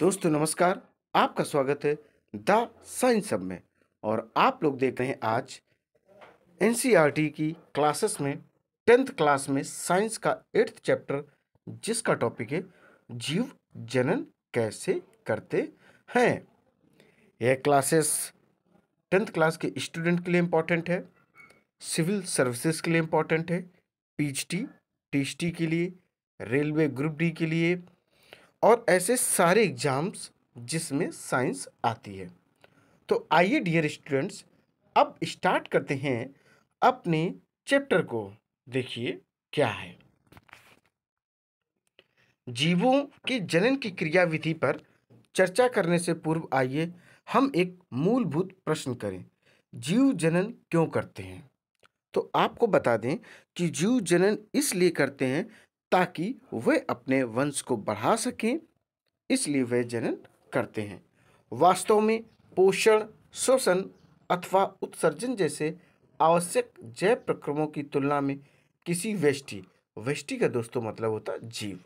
दोस्तों नमस्कार आपका स्वागत है द साइंस सब में और आप लोग देख रहे हैं आज एन की क्लासेस में टेंथ क्लास में साइंस का एट्थ चैप्टर जिसका टॉपिक है जीव जनन कैसे करते हैं यह क्लासेस टेंथ क्लास के स्टूडेंट के लिए इम्पॉर्टेंट है सिविल सर्विसेज के लिए इम्पॉर्टेंट है पीएचडी टी के लिए रेलवे ग्रुप डी के लिए और ऐसे सारे एग्ज़ाम्स जिसमें साइंस आती है तो आइए डियर स्टूडेंट्स अब स्टार्ट करते हैं अपने चैप्टर को देखिए क्या है जीवों के जनन की क्रियाविधि पर चर्चा करने से पूर्व आइए हम एक मूलभूत प्रश्न करें जीव जनन क्यों करते हैं तो आपको बता दें कि जीव जनन इसलिए करते हैं ताकि वे अपने वंश को बढ़ा सकें इसलिए वे जनन करते हैं वास्तव में पोषण शोषण अथवा उत्सर्जन जैसे आवश्यक जैव प्रक्रमों की तुलना में किसी वेष्टि वेष्टि का दोस्तों तो मतलब होता है जीव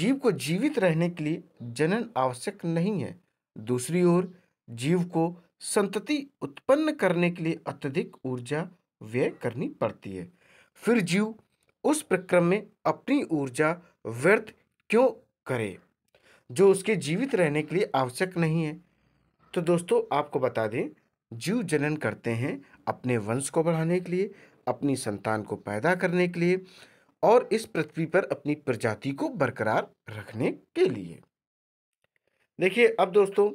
जीव को जीवित रहने के लिए जनन आवश्यक नहीं है दूसरी ओर जीव को संतति उत्पन्न करने के लिए अत्यधिक ऊर्जा व्यय करनी पड़ती है फिर जीव उस प्रक्रम में अपनी ऊर्जा व्यर्थ क्यों करे जो उसके जीवित रहने के लिए आवश्यक नहीं है तो दोस्तों आपको बता दें जीव जनन करते हैं अपने वंश को बढ़ाने के लिए अपनी संतान को पैदा करने के लिए और इस पृथ्वी पर अपनी प्रजाति को बरकरार रखने के लिए देखिए अब दोस्तों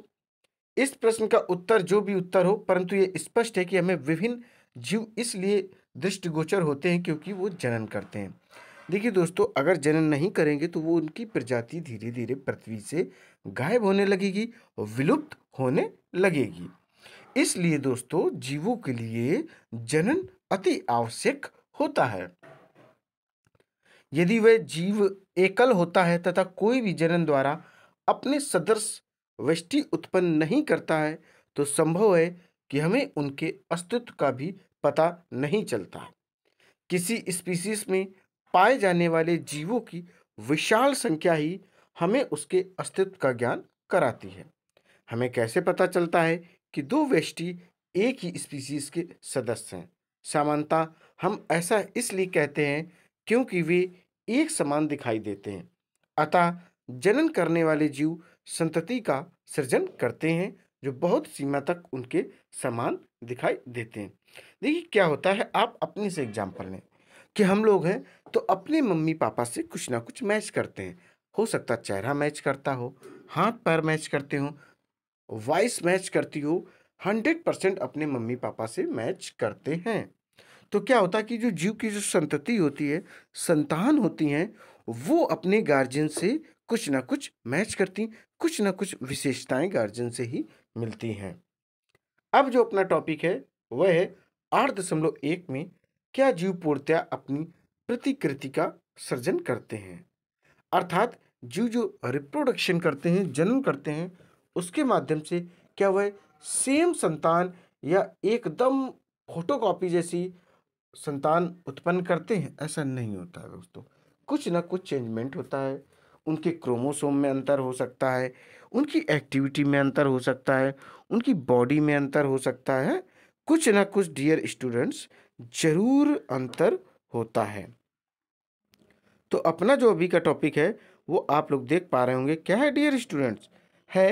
इस प्रश्न का उत्तर जो भी उत्तर हो परंतु ये स्पष्ट है कि हमें विभिन्न जीव इसलिए दृष्टिगोचर होते हैं क्योंकि वो जनन करते हैं देखिए दोस्तों अगर जनन नहीं करेंगे तो वो उनकी प्रजाति धीरे धीरे पृथ्वी से गायब होने लगेगी और विलुप्त होने लगेगी इसलिए दोस्तों जीवों के लिए जनन अति आवश्यक होता है यदि वह जीव एकल होता है तथा कोई भी जनन द्वारा अपने सदृश वृष्टि उत्पन्न नहीं करता है तो संभव है कि हमें उनके अस्तित्व का भी पता नहीं चलता किसी स्पीसीज में पाए जाने वाले जीवों की विशाल संख्या ही हमें उसके अस्तित्व का ज्ञान कराती है हमें कैसे पता चलता है कि दो व्यष्टि एक ही स्पीसीज के सदस्य हैं सामानता हम ऐसा इसलिए कहते हैं क्योंकि वे एक समान दिखाई देते हैं अतः जनन करने वाले जीव संतति का सृजन करते हैं जो बहुत सीमा तक उनके समान दिखाई देते हैं देखिए क्या होता है आप अपने से एग्जाम्पल लें कि हम लोग हैं तो अपने मम्मी पापा से कुछ ना कुछ मैच करते हैं हो सकता चेहरा मैच करता हो हाथ पैर मैच करते हो वॉइस मैच करती हो हंड्रेड परसेंट अपने मम्मी पापा से मैच करते हैं तो क्या होता है कि जो जीव की जो संतति होती है संतान होती हैं वो अपने गार्जियन से कुछ ना कुछ मैच करती कुछ ना कुछ विशेषताएं गार्जियन से ही मिलती हैं अब जो अपना टॉपिक है वह है आठ दशमलव एक में क्या जीव पूर्णतया अपनी प्रतिकृति का सृजन करते हैं अर्थात जीव जो रिप्रोडक्शन करते हैं जन्म करते हैं उसके माध्यम से क्या वह सेम संतान या एकदम फोटोकॉपी जैसी संतान उत्पन्न करते हैं ऐसा नहीं होता है दोस्तों कुछ ना कुछ चेंजमेंट होता है उनके क्रोमोसोम में अंतर हो सकता है उनकी एक्टिविटी में अंतर हो सकता है उनकी बॉडी में अंतर हो सकता है कुछ ना कुछ डियर स्टूडेंट्स जरूर अंतर होता है तो अपना जो अभी का टॉपिक है वो आप लोग देख पा रहे होंगे क्या है डियर स्टूडेंट्स है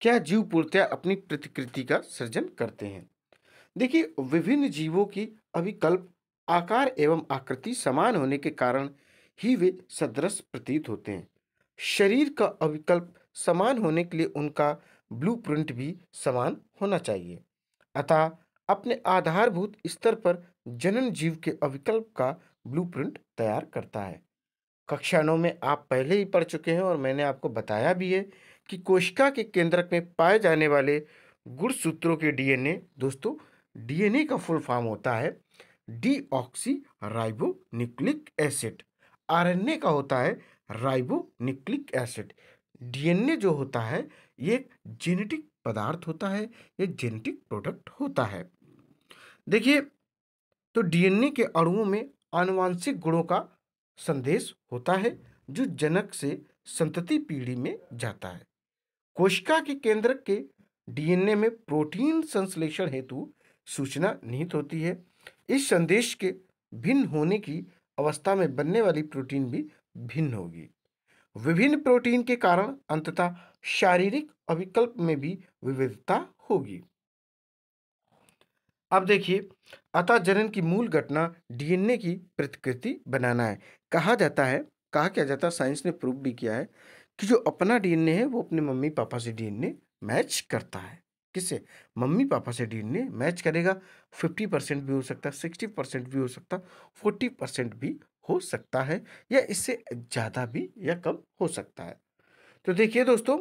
क्या जीव पूर्त्या अपनी प्रतिकृति का सृजन करते हैं देखिए विभिन्न जीवों की अभिकल्प आकार एवं आकृति समान होने के कारण ही वे सदृश प्रतीत होते हैं शरीर का अभिकल्प समान होने के लिए उनका ब्लूप्रिंट भी समान होना चाहिए अतः अपने आधारभूत स्तर पर जनन जीव के अविकल्प का ब्लूप्रिंट तैयार करता है कक्षा नौ में आप पहले ही पढ़ चुके हैं और मैंने आपको बताया भी है कि कोशिका के केंद्रक में पाए जाने वाले गुणसूत्रों के डीएनए दोस्तों डीएनए का फुल फॉर्म होता है deoxyribonucleic acid RNA का होता है राइबो न्यूक्लिक एसिड डीएनए जो होता है ये जेनेटिक पदार्थ होता है ये जेनेटिक प्रोडक्ट होता है देखिए तो डीएनए के अणुओं में आनुवांशिक गुणों का संदेश होता है जो जनक से संतति पीढ़ी में जाता है कोशिका के केंद्रक के डीएनए में प्रोटीन संश्लेषण हेतु सूचना निहित होती है इस संदेश के भिन्न होने की अवस्था में बनने वाली प्रोटीन भी भिन्न होगी विभिन्न प्रोटीन के कारण अंततः शारीरिक अविकल्प में भी विविधता होगी अब देखिए अतः जनन की मूल घटना डीएनए की प्रतिकृति बनाना है कहा जाता है कहा क्या जाता है साइंस ने प्रूव भी किया है कि जो अपना डीएनए है वो अपने मम्मी पापा से डीएनए मैच करता है किससे मम्मी पापा से डीएनए मैच करेगा फिफ्टी परसेंट भी हो सकता है सिक्सटी परसेंट भी हो सकता फोर्टी परसेंट भी हो सकता है या इससे ज़्यादा भी या कम हो सकता है तो देखिए दोस्तों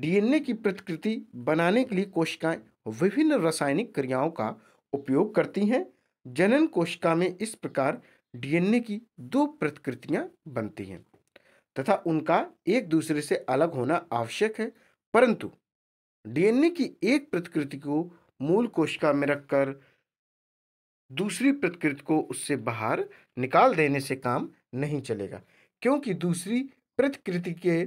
डीएनए की प्रतिकृति बनाने के लिए कोशिकाएं विभिन्न रासायनिक क्रियाओं का उपयोग करती हैं जनन कोशिका में इस प्रकार डीएनए की दो प्रतिकृतियां बनती हैं तथा उनका एक दूसरे से अलग होना आवश्यक है परंतु डीएनए की एक प्रतिकृति को मूल कोशिका में रखकर दूसरी प्रतिकृति को उससे बाहर निकाल देने से काम नहीं चलेगा क्योंकि दूसरी प्रतिकृति के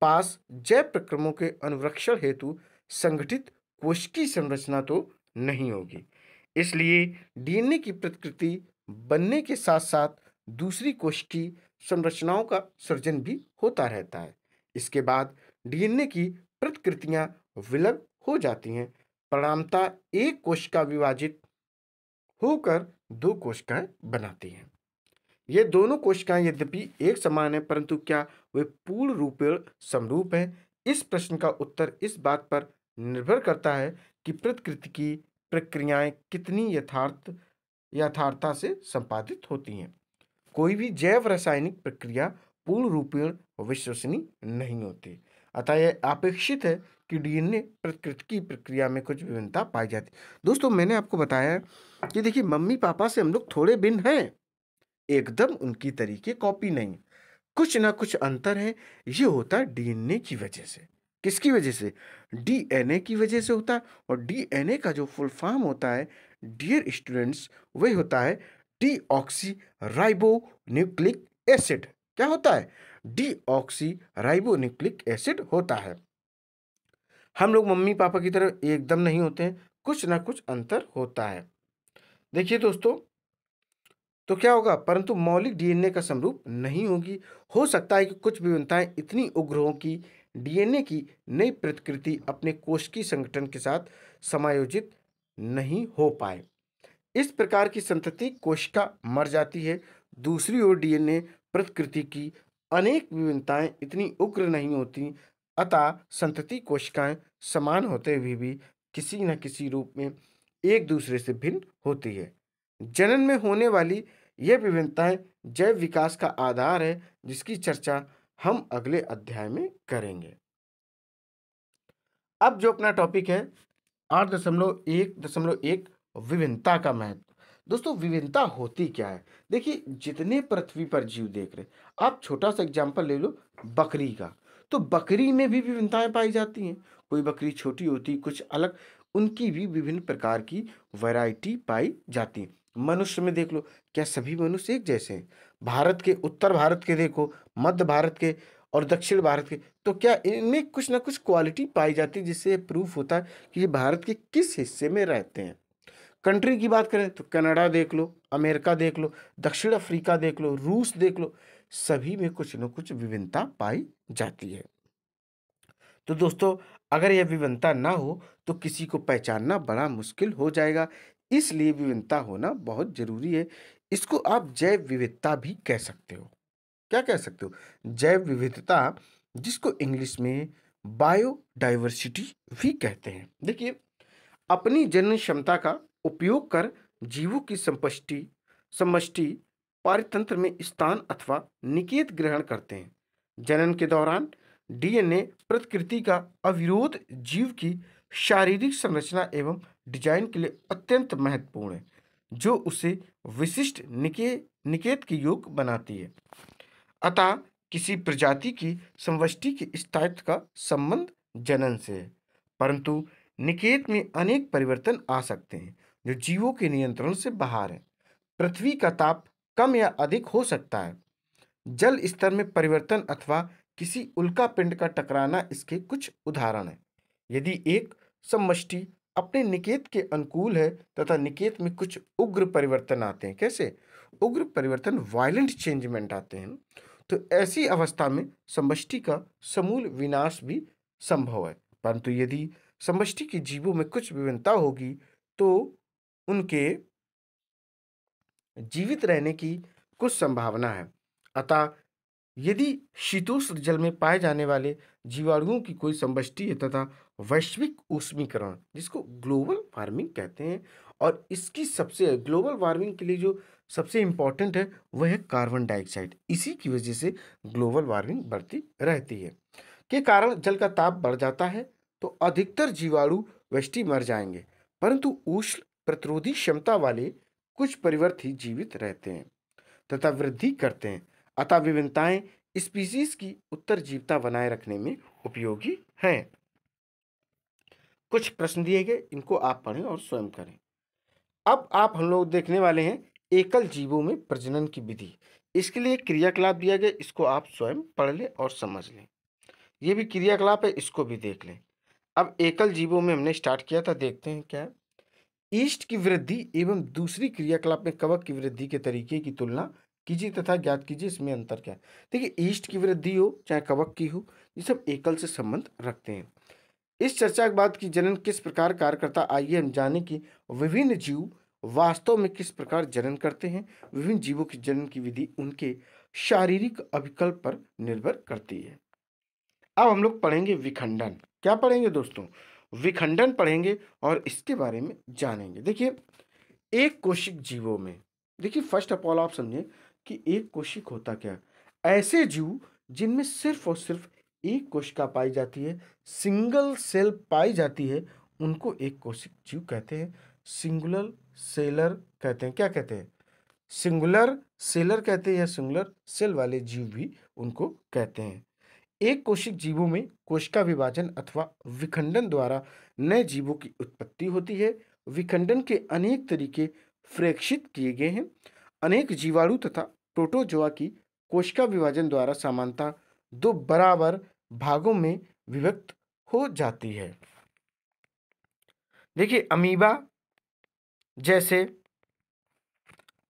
पास जैव प्रक्रमों के अनुरक्षण हेतु संगठित कोश की संरचना तो नहीं होगी इसलिए डीएनए की प्रकृति बनने के साथ साथ दूसरी कोश की संरचनाओं का सृजन भी होता रहता है इसके बाद डीएनए की प्रतिकृतियां विलग हो जाती हैं परिणामता एक कोश का विभाजित होकर दो कोशिकाएं बनाती हैं ये दोनों कोशिकाएं यद्यपि एक समान है परंतु क्या वे पूर्ण रूपेण समरूप हैं इस प्रश्न का उत्तर इस बात पर निर्भर करता है कि प्रकृति की प्रक्रियाएं कितनी यथार्थ यथार्थता से संपादित होती हैं कोई भी जैव रासायनिक प्रक्रिया पूर्ण रूपेण विश्वसनीय नहीं होती अतः यह अपेक्षित है कि डीएनए प्रकृति की प्रक्रिया में कुछ विभिन्नता पाई जाती दोस्तों मैंने आपको बताया कि देखिए मम्मी पापा से हम लोग थोड़े भिन्न हैं एकदम उनकी तरीके कॉपी नहीं कुछ ना कुछ अंतर है ये होता है डीएनए की वजह से किसकी वजह से डीएनए की वजह से होता है और डीएनए का जो फुल फॉर्म होता है डियर स्टूडेंट्स वही होता है deoxyribonucleic acid क्या होता है deoxyribonucleic acid होता है हम लोग मम्मी पापा की तरह एकदम नहीं होते हैं कुछ ना कुछ अंतर होता है देखिए दोस्तों तो क्या होगा परंतु मौलिक डीएनए का समरूप नहीं होगी हो सकता है कि कुछ विभिन्नताएं इतनी उग्र हों कि डीएनए की नई प्रतिकृति अपने कोशिकी संगठन के साथ समायोजित नहीं हो पाए इस प्रकार की संतति कोशिका मर जाती है दूसरी ओर डीएनए प्रतिकृति की अनेक विभिन्नताएं इतनी उग्र नहीं होती अतः संतति कोशिकाएं समान होते हुए भी, भी किसी न किसी रूप में एक दूसरे से भिन्न होती है जनन में होने वाली ये विभिन्नताएं जैव विकास का आधार है जिसकी चर्चा हम अगले अध्याय में करेंगे अब जो अपना टॉपिक है आठ दशमलव एक दशमलव एक विभिन्नता का महत्व दोस्तों विभिन्नता होती क्या है देखिए जितने पृथ्वी पर जीव देख रहे आप छोटा सा एग्जाम्पल ले लो बकरी का तो बकरी में भी विभिन्नताएं पाई जाती हैं कोई बकरी छोटी होती कुछ अलग उनकी भी विभिन्न प्रकार की वैरायटी पाई जाती है मनुष्य में देख लो क्या सभी मनुष्य एक जैसे हैं भारत के उत्तर भारत के देखो मध्य भारत के और दक्षिण भारत के तो क्या इनमें कुछ ना कुछ क्वालिटी पाई जाती है जिससे प्रूफ होता है कि ये भारत के किस हिस्से में रहते हैं कंट्री की बात करें तो कनाडा देख लो अमेरिका देख लो दक्षिण अफ्रीका देख लो रूस देख लो सभी में कुछ न कुछ विभिन्नता पाई जाती है तो दोस्तों अगर यह विभिन्नता ना हो तो किसी को पहचानना बड़ा मुश्किल हो जाएगा इसलिए विभिन्नता होना बहुत जरूरी है इसको आप जैव विविधता भी कह सकते हो क्या कह सकते हो जैव विविधता जिसको इंग्लिश में बायोडाइवर्सिटी भी कहते हैं देखिए अपनी जन क्षमता का उपयोग कर जीवों की संपष्टि समष्टि पारितंत्र में स्थान अथवा निकेत ग्रहण करते हैं जनन के दौरान डीएनए प्रकृति का अविरोध जीव की शारीरिक संरचना एवं डिजाइन के लिए अत्यंत महत्वपूर्ण है जो उसे विशिष्ट निके निकेत के योग बनाती है अतः किसी प्रजाति की समवष्टि के स्थायित्व का संबंध जनन से है परंतु निकेत में अनेक परिवर्तन आ सकते हैं जो जीवों के नियंत्रण से बाहर है पृथ्वी का ताप कम या अधिक हो सकता है जल स्तर में परिवर्तन अथवा किसी उल्का पिंड का टकराना इसके कुछ उदाहरण है यदि एक समष्टि अपने निकेत के अनुकूल है तथा निकेत में कुछ उग्र परिवर्तन आते हैं कैसे उग्र परिवर्तन वायलेंट चेंजमेंट आते हैं तो ऐसी अवस्था में समष्टि का समूल विनाश भी संभव है परंतु यदि समष्टि के जीवों में कुछ विभिन्नता होगी तो उनके जीवित रहने की कुछ संभावना है अतः यदि शीतोष्ण जल में पाए जाने वाले जीवाणुओं की कोई है तथा वैश्विक उष्मीकरण जिसको ग्लोबल वार्मिंग कहते हैं और इसकी सबसे ग्लोबल वार्मिंग के लिए जो सबसे इम्पॉर्टेंट है वह है कार्बन डाइऑक्साइड इसी की वजह से ग्लोबल वार्मिंग बढ़ती रहती है के कारण जल का ताप बढ़ जाता है तो अधिकतर जीवाणु वृष्टि मर जाएंगे परंतु उष्ण प्रतिरोधी क्षमता वाले कुछ परिवर्त ही जीवित रहते हैं तथा वृद्धि करते हैं अतः विभिन्नताएं स्पीसीज की उत्तर जीवता बनाए रखने में उपयोगी हैं कुछ प्रश्न दिए गए इनको आप पढ़ें और स्वयं करें अब आप हम लोग देखने वाले हैं एकल जीवों में प्रजनन की विधि इसके लिए क्रियाकलाप दिया गया इसको आप स्वयं पढ़ लें और समझ लें ये भी क्रियाकलाप है इसको भी देख लें अब एकल जीवों में हमने स्टार्ट किया था देखते हैं क्या ईस्ट की वृद्धि एवं दूसरी क्रियाकलाप में कवक की वृद्धि के तरीके की तुलना कीजिए तथा ज्ञात कीजिए इसमें अंतर क्या है देखिए ईस्ट की वृद्धि हो चाहे कवक की हो ये सब एकल से संबंध रखते हैं इस चर्चा के बाद की जनन किस प्रकार कार्य करता आइए हम जाने कि विभिन्न जीव वास्तव में किस प्रकार जनन करते हैं विभिन्न जीवों की जनन की विधि उनके शारीरिक अभिकल्प पर निर्भर करती है अब हम लोग पढ़ेंगे विखंडन क्या पढ़ेंगे दोस्तों विखंडन पढ़ेंगे और इसके बारे में जानेंगे देखिए एक कोशिक जीवों में देखिए फर्स्ट ऑफ ऑल आप समझें कि एक कोशिक होता क्या ऐसे जीव जिनमें सिर्फ और सिर्फ एक कोशिका पाई जाती है सिंगल सेल पाई जाती है उनको एक कोशिक जीव कहते हैं सिंगुलर सेलर कहते हैं क्या कहते हैं सिंगुलर सेलर कहते हैं या सिंगुलर सेल वाले जीव भी उनको कहते हैं एक कोशिक जीवों में कोशिका विभाजन अथवा विखंडन द्वारा नए जीवों की उत्पत्ति होती है विखंडन के अनेक तरीके प्रेक्षित किए गए हैं अनेक जीवाणु तथा प्रोटोजोआ की कोशिका विभाजन द्वारा सामानता दो बराबर भागों में विभक्त हो जाती है देखिए अमीबा जैसे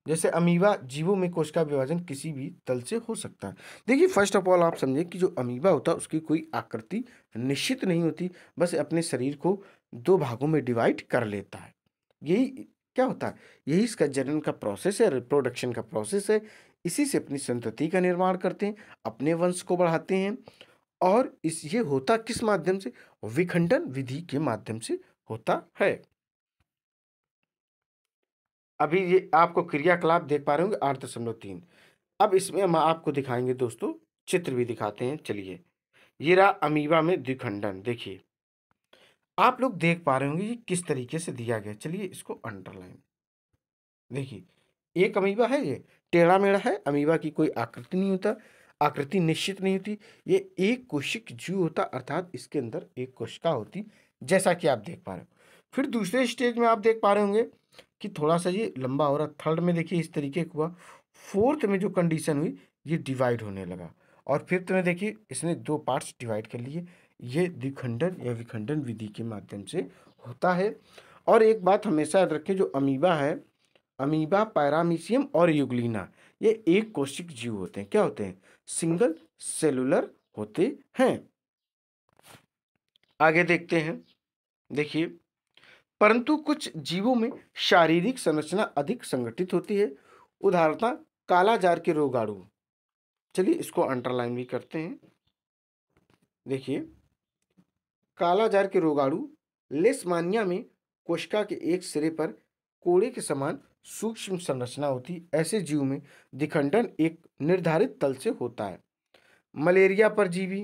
जैसे अमीबा जीवों में कोशिका का विभाजन किसी भी तल से हो सकता है देखिए फर्स्ट ऑफ ऑल आप समझे कि जो अमीबा होता है उसकी कोई आकृति निश्चित नहीं होती बस अपने शरीर को दो भागों में डिवाइड कर लेता है यही क्या होता है यही इसका जनन का प्रोसेस है रिप्रोडक्शन का प्रोसेस है इसी से अपनी संतति का निर्माण करते हैं अपने वंश को बढ़ाते हैं और इस ये होता किस माध्यम से विखंडन विधि के माध्यम से होता है अभी ये आपको क्रियाकलाप देख पा रहे होंगे आठ दशमलव तीन अब इसमें हम आपको दिखाएंगे दोस्तों चित्र भी दिखाते हैं चलिए ये रहा अमीबा में द्विखंडन देखिए आप लोग देख पा रहे होंगे ये किस तरीके से दिया गया चलिए इसको अंडरलाइन देखिए एक अमीबा है ये टेढ़ा मेढ़ा है अमीबा की कोई आकृति नहीं होता आकृति निश्चित नहीं होती ये एक कोशिक जीव होता अर्थात इसके अंदर एक कोशिका होती जैसा कि आप देख पा रहे हो फिर दूसरे स्टेज में आप देख पा रहे होंगे कि थोड़ा सा ये लंबा हो रहा थर्ड में देखिए इस तरीके का हुआ फोर्थ में जो कंडीशन हुई ये डिवाइड होने लगा और फिफ्थ में देखिए इसने दो पार्ट्स डिवाइड कर लिए ये द्विखंडन या विखंडन विधि के माध्यम से होता है और एक बात हमेशा याद रखें जो अमीबा है अमीबा पैरामीशियम और युगलिना ये एक कोशिक जीव होते हैं क्या होते हैं सिंगल सेलुलर होते हैं आगे देखते हैं देखिए परंतु कुछ जीवों में शारीरिक संरचना अधिक संगठित होती है उदाहरणतः कालाजार के रोगाणु चलिए इसको अंडरलाइन भी करते हैं देखिए कालाजार के रोगाणु लेस्मानिया में कोशिका के एक सिरे पर कोड़े के समान सूक्ष्म संरचना होती ऐसे जीव में विखंडन एक निर्धारित तल से होता है मलेरिया परजीवी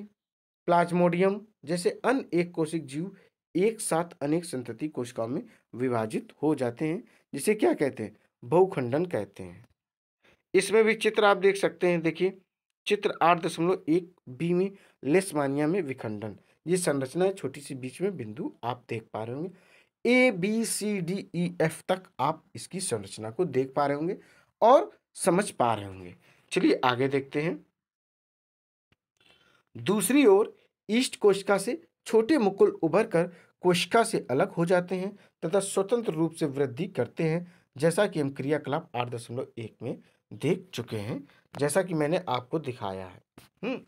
प्लाज्मोडियम जैसे अन्य एक कोशिक जीव एक साथ अनेक संतति कोशिकाओं में विभाजित हो जाते हैं जिसे क्या कहते हैं बहुखंडन कहते हैं इसमें भी चित्र आप देख सकते हैं देखिए चित्र आठ दशमलव एक बी में लेस्मानिया में विखंडन ये संरचना है छोटी सी बीच में बिंदु आप देख पा रहे होंगे A B C D E F तक आप इसकी संरचना को देख पा रहे होंगे और समझ पा रहे होंगे चलिए आगे देखते हैं दूसरी ओर ईस्ट कोशिका से छोटे मुकुल उभर कर कोशिका से अलग हो जाते हैं तथा स्वतंत्र रूप से वृद्धि करते हैं जैसा कि हम क्रियाकलाप आठ दशमलव एक में देख चुके हैं जैसा कि मैंने आपको दिखाया है हम्म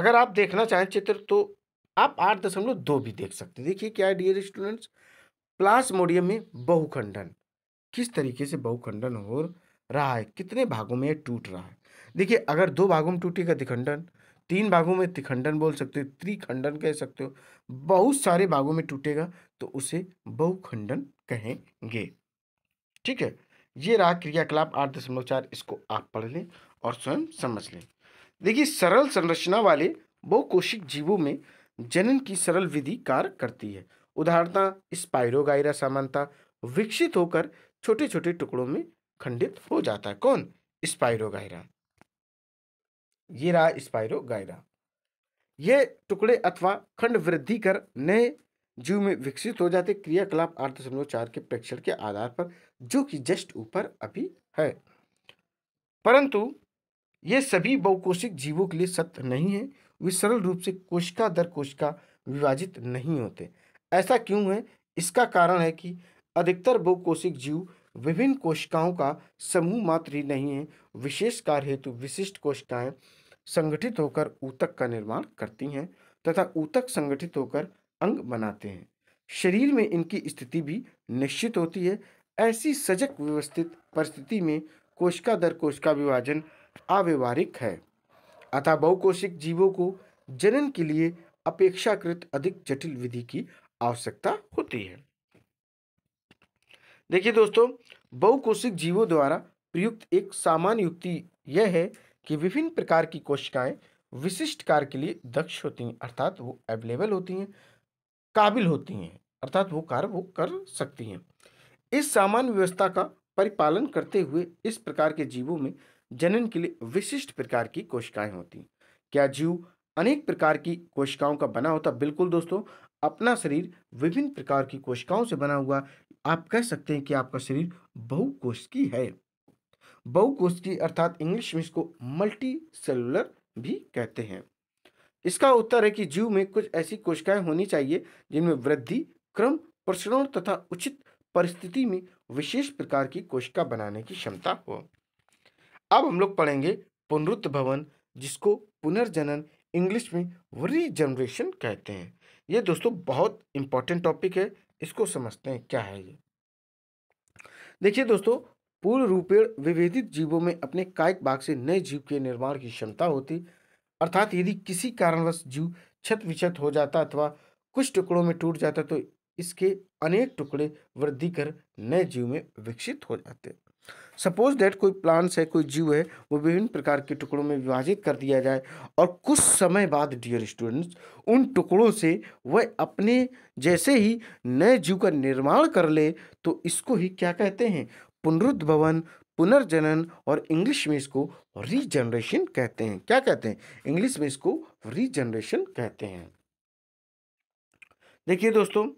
अगर आप देखना चाहें चित्र तो आप आठ दशमलव दो भी देख सकते हैं देखिए क्या है डियर स्टूडेंट्स प्लास्मोडियम में बहुखंडन किस तरीके से बहुखंडन हो रहा है कितने भागों में टूट रहा है देखिए अगर दो भागों में टूटेगा तिखंडन तीन भागों में तिखंडन बोल सकते हो त्रिखंडन कह सकते हो बहुत सारे भागों में टूटेगा तो उसे बहुखंडन कहेंगे ठीक है ये रहा क्रियाकलाप आठ दशमलव चार इसको आप पढ़ लें और स्वयं समझ लें देखिए सरल संरचना वाले बहुकोशिक जीवों में जनन की सरल विधि कार्य करती है उदाहरणता स्पायरोगायरा सामानता विकसित होकर छोटे छोटे टुकड़ों में खंडित हो जाता है कौन स्पाइरो ये रहा स्पायरोगायरा ये टुकड़े अथवा खंड वृद्धि कर नए जीव में विकसित हो जाते क्रियाकलाप आठ दशमलव चार के प्रेक्षण के आधार पर जो कि जस्ट ऊपर अभी है परंतु ये सभी बहुकोशिक जीवों के लिए सत्य नहीं है वे सरल रूप से कोशिका दर कोशिका विभाजित नहीं होते ऐसा क्यों है इसका कारण है कि अधिकतर बहुकोशिक जीव विभिन्न कोशिकाओं का समूह मात्र ही नहीं है विशेष कार्य हेतु विशिष्ट कोशिकाएं संगठित होकर ऊतक का निर्माण करती हैं तथा ऊतक संगठित होकर अंग बनाते हैं शरीर में इनकी स्थिति भी निश्चित होती है ऐसी सजग व्यवस्थित परिस्थिति में कोशिका दर कोशिका विभाजन अव्यवहारिक है अतः बहुकोशिक जीवों को जनन के लिए अपेक्षाकृत अधिक जटिल विधि की आवश्यकता होती है देखिए दोस्तों बहुकोशिक जीवों द्वारा प्रयुक्त एक सामान्य युक्ति यह है कि विभिन्न प्रकार की कोशिकाएं विशिष्ट कार्य के लिए दक्ष होती हैं अर्थात वो अवेलेबल होती हैं काबिल होती हैं अर्थात वो कार्य वो कर सकती हैं इस सामान्य व्यवस्था का परिपालन करते हुए इस प्रकार के जीवों में जनन के लिए विशिष्ट प्रकार की कोशिकाएं होती क्या जीव अनेक प्रकार की कोशिकाओं का बना होता बिल्कुल दोस्तों अपना शरीर विभिन्न प्रकार की कोशिकाओं से बना हुआ आप कह सकते हैं कि आपका शरीर बहुकोशिकी है बहुकोशिकी अर्थात इंग्लिश में इसको मल्टी सेलुलर भी कहते हैं इसका उत्तर है कि जीव में कुछ ऐसी कोशिकाएं होनी चाहिए जिनमें वृद्धि क्रम प्रसरण तथा उचित परिस्थिति में विशेष प्रकार की कोशिका बनाने की क्षमता हो अब हम लोग पढ़ेंगे पुनरुत्त भवन जिसको पुनर्जनन इंग्लिश में रीजनरेशन कहते हैं ये दोस्तों बहुत इंपॉर्टेंट टॉपिक है इसको समझते हैं क्या है ये देखिए दोस्तों पूर्ण रूपेण विभेदित जीवों में अपने कायक भाग से नए जीव के निर्माण की क्षमता होती अर्थात यदि किसी कारणवश जीव छत विछत हो जाता अथवा कुछ टुकड़ों में टूट जाता तो इसके अनेक टुकड़े वृद्धि कर नए जीव में विकसित हो जाते सपोज डेट कोई प्लांट्स है कोई जीव है वो विभिन्न प्रकार के टुकड़ों में विभाजित कर दिया जाए और कुछ समय बाद डियर स्टूडेंट्स उन टुकड़ों से वह अपने जैसे ही नए जीव का निर्माण कर ले तो इसको ही क्या कहते हैं पुनरुद्भवन पुनर्जनन और इंग्लिश में इसको रीजनरेशन कहते हैं क्या कहते हैं इंग्लिश में इसको रीजनरेशन कहते हैं देखिए दोस्तों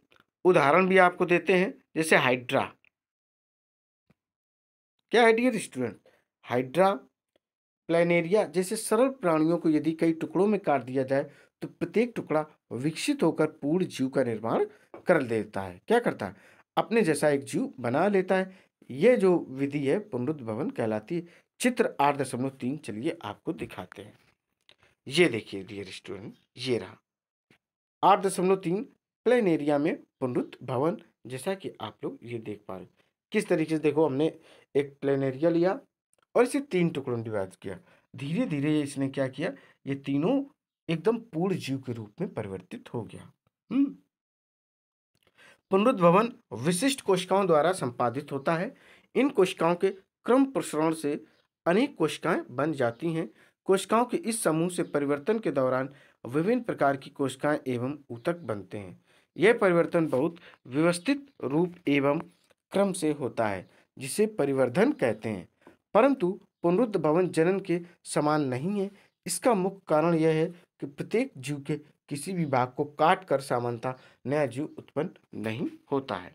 उदाहरण भी आपको देते हैं जैसे हाइड्रा क्या है डियर स्टूडेंट हाइड्रा प्लानेरिया जैसे सरल प्राणियों को यदि कई टुकड़ों में काट दिया जाए तो प्रत्येक टुकड़ा विकसित होकर पूर्ण जीव का निर्माण कर लेता है क्या करता है अपने जैसा एक जीव बना लेता है यह जो विधि है पुनरुद्भवन कहलाती है चित्र आठ दशमलव तीन चलिए आपको दिखाते हैं ये देखिए डियर स्टूडेंट ये रहा आठ दशमलव तीन प्लेन एरिया में पुनरुद्भवन जैसा कि आप लोग ये देख पा रहे किस तरीके से देखो हमने एक प्लेन एरिया लिया और इसे तीन टुकड़ों में डिवाइड किया धीरे धीरे इसने क्या किया ये तीनों एकदम पूर्ण जीव के रूप में परिवर्तित हो गया हम्म। पुनरुद्भवन विशिष्ट कोशिकाओं द्वारा संपादित होता है इन कोशिकाओं के क्रम प्रसरण से अनेक कोशिकाएं बन जाती हैं कोशिकाओं के इस समूह से परिवर्तन के दौरान विभिन्न प्रकार की कोशिकाएं एवं ऊतक बनते हैं यह परिवर्तन बहुत व्यवस्थित रूप एवं क्रम से होता है जिसे परिवर्धन कहते हैं परंतु पुनरुद्ध भवन जनन के समान नहीं है इसका मुख्य कारण यह है कि प्रत्येक जीव के किसी भी भाग को काट कर सामान्यतः नया जीव उत्पन्न नहीं होता है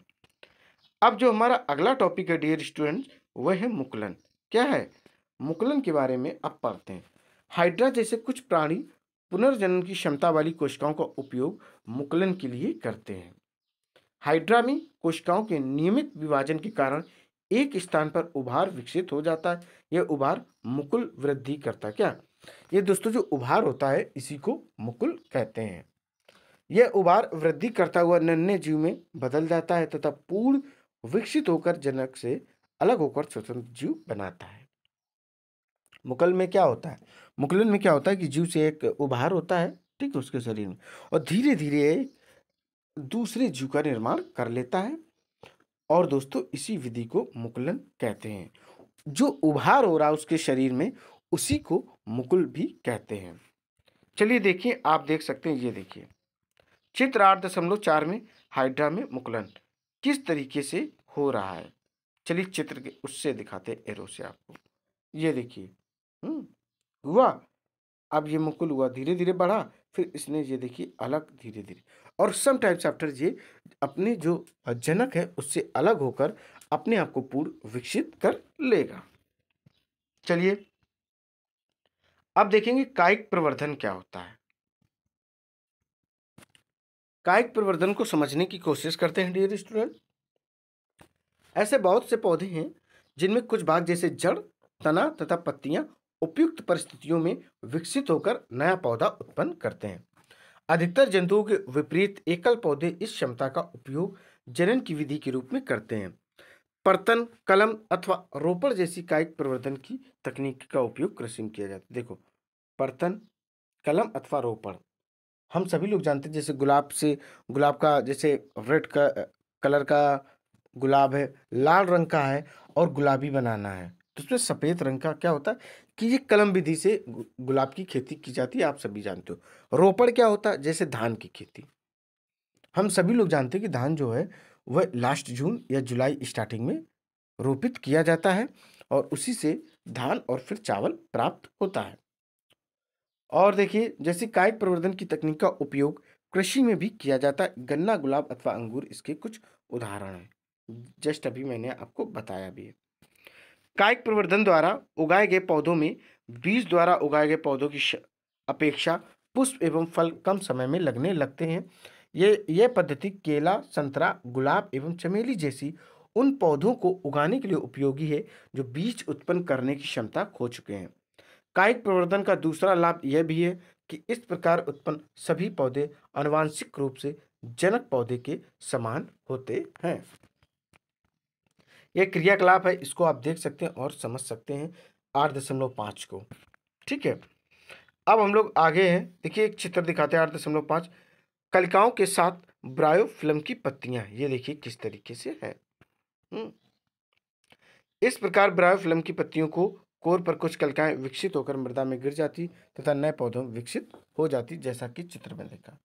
अब जो हमारा अगला टॉपिक है डियर स्टूडेंट्स वह है मुकुलन क्या है मुकुलन के बारे में अब पढ़ते हैं हाइड्रा जैसे कुछ प्राणी पुनर्जनन की क्षमता वाली कोशिकाओं का उपयोग मुकुलन के लिए करते हैं हाइड्रा में कोशिकाओं के नियमित विभाजन के कारण एक स्थान पर उभार विकसित हो जाता है यह उभार मुकुल वृद्धि करता क्या ये दोस्तों जो उभार होता है इसी को मुकुल कहते हैं यह उभार वृद्धि करता हुआ नन्हे जीव में बदल जाता है तथा पूर्ण विकसित होकर जनक से अलग होकर स्वतंत्र जीव बनाता है मुकुल में क्या होता है मुकुलन में क्या होता है कि जीव से एक उभार होता है ठीक है उसके शरीर में और धीरे धीरे दूसरे जीव का निर्माण कर लेता है और दोस्तों इसी विधि को मुकुलन कहते हैं जो उभार हो रहा उसके शरीर में उसी को मुकुल भी कहते हैं चलिए देखिए आप देख सकते हैं ये देखिए चित्र आठ दशमलव चार में हाइड्रा में मुकुलन किस तरीके से हो रहा है चलिए चित्र के उससे दिखाते हैं एरो से आपको ये देखिए हम्म, हुआ अब ये मुकुल हुआ धीरे धीरे बढ़ा फिर इसने ये देखिए अलग धीरे धीरे और समटाइम्स आफ्टर ये अपने जो जनक है उससे अलग होकर अपने आप को पूर्ण विकसित कर लेगा चलिए अब देखेंगे कायिक प्रवर्धन क्या होता है कायिक प्रवर्धन को समझने की कोशिश करते हैं डियर स्टूडेंट ऐसे बहुत से पौधे हैं जिनमें कुछ भाग जैसे जड़ तना तथा पत्तियां उपयुक्त परिस्थितियों में विकसित होकर नया पौधा उत्पन्न करते हैं अधिकतर जंतुओं के विपरीत एकल पौधे इस क्षमता का उपयोग जनन की विधि के रूप में करते हैं परतन कलम अथवा रोपड़ जैसी कायिक प्रवर्धन की तकनीक का उपयोग कृषि में किया जाता है देखो परतन कलम अथवा रोपड़ हम सभी लोग जानते हैं जैसे गुलाब से गुलाब का जैसे रेड का कलर का गुलाब है लाल रंग का है और गुलाबी बनाना है तो उसमें सफ़ेद रंग का क्या होता है कि ये कलम विधि से गुलाब की खेती की जाती है आप सभी जानते हो रोपड़ क्या होता है जैसे धान की खेती हम सभी लोग जानते हैं कि धान जो है वह लास्ट जून या जुलाई स्टार्टिंग में रोपित किया जाता है और उसी से धान और फिर चावल प्राप्त होता है और देखिए जैसे काय प्रवर्धन की तकनीक का उपयोग कृषि में भी किया जाता है गन्ना गुलाब अथवा अंगूर इसके कुछ उदाहरण हैं जस्ट अभी मैंने आपको बताया भी है कायिक प्रवर्धन द्वारा उगाए गए पौधों में बीज द्वारा उगाए गए पौधों की अपेक्षा पुष्प एवं फल कम समय में लगने लगते हैं ये यह पद्धति केला संतरा गुलाब एवं चमेली जैसी उन पौधों को उगाने के लिए उपयोगी है जो बीज उत्पन्न करने की क्षमता खो चुके हैं कायिक प्रवर्धन का दूसरा लाभ यह भी है कि इस प्रकार उत्पन्न सभी पौधे अनुवांशिक रूप से जनक पौधे के समान होते हैं ये क्रियाकलाप है इसको आप देख सकते हैं और समझ सकते हैं आठ दशमलव पाँच को ठीक है अब हम लोग आगे हैं देखिए एक चित्र दिखाते हैं आठ दशमलव पाँच कलिकाओं के साथ ब्रायो फिल्म की पत्तियां ये देखिए किस तरीके से है हम्म। इस प्रकार ब्रायो फिल्म की पत्तियों को कोर पर कुछ कलिकाएँ विकसित होकर मृदा में गिर जाती तथा नए पौधों विकसित हो जाती जैसा कि चित्र में देखा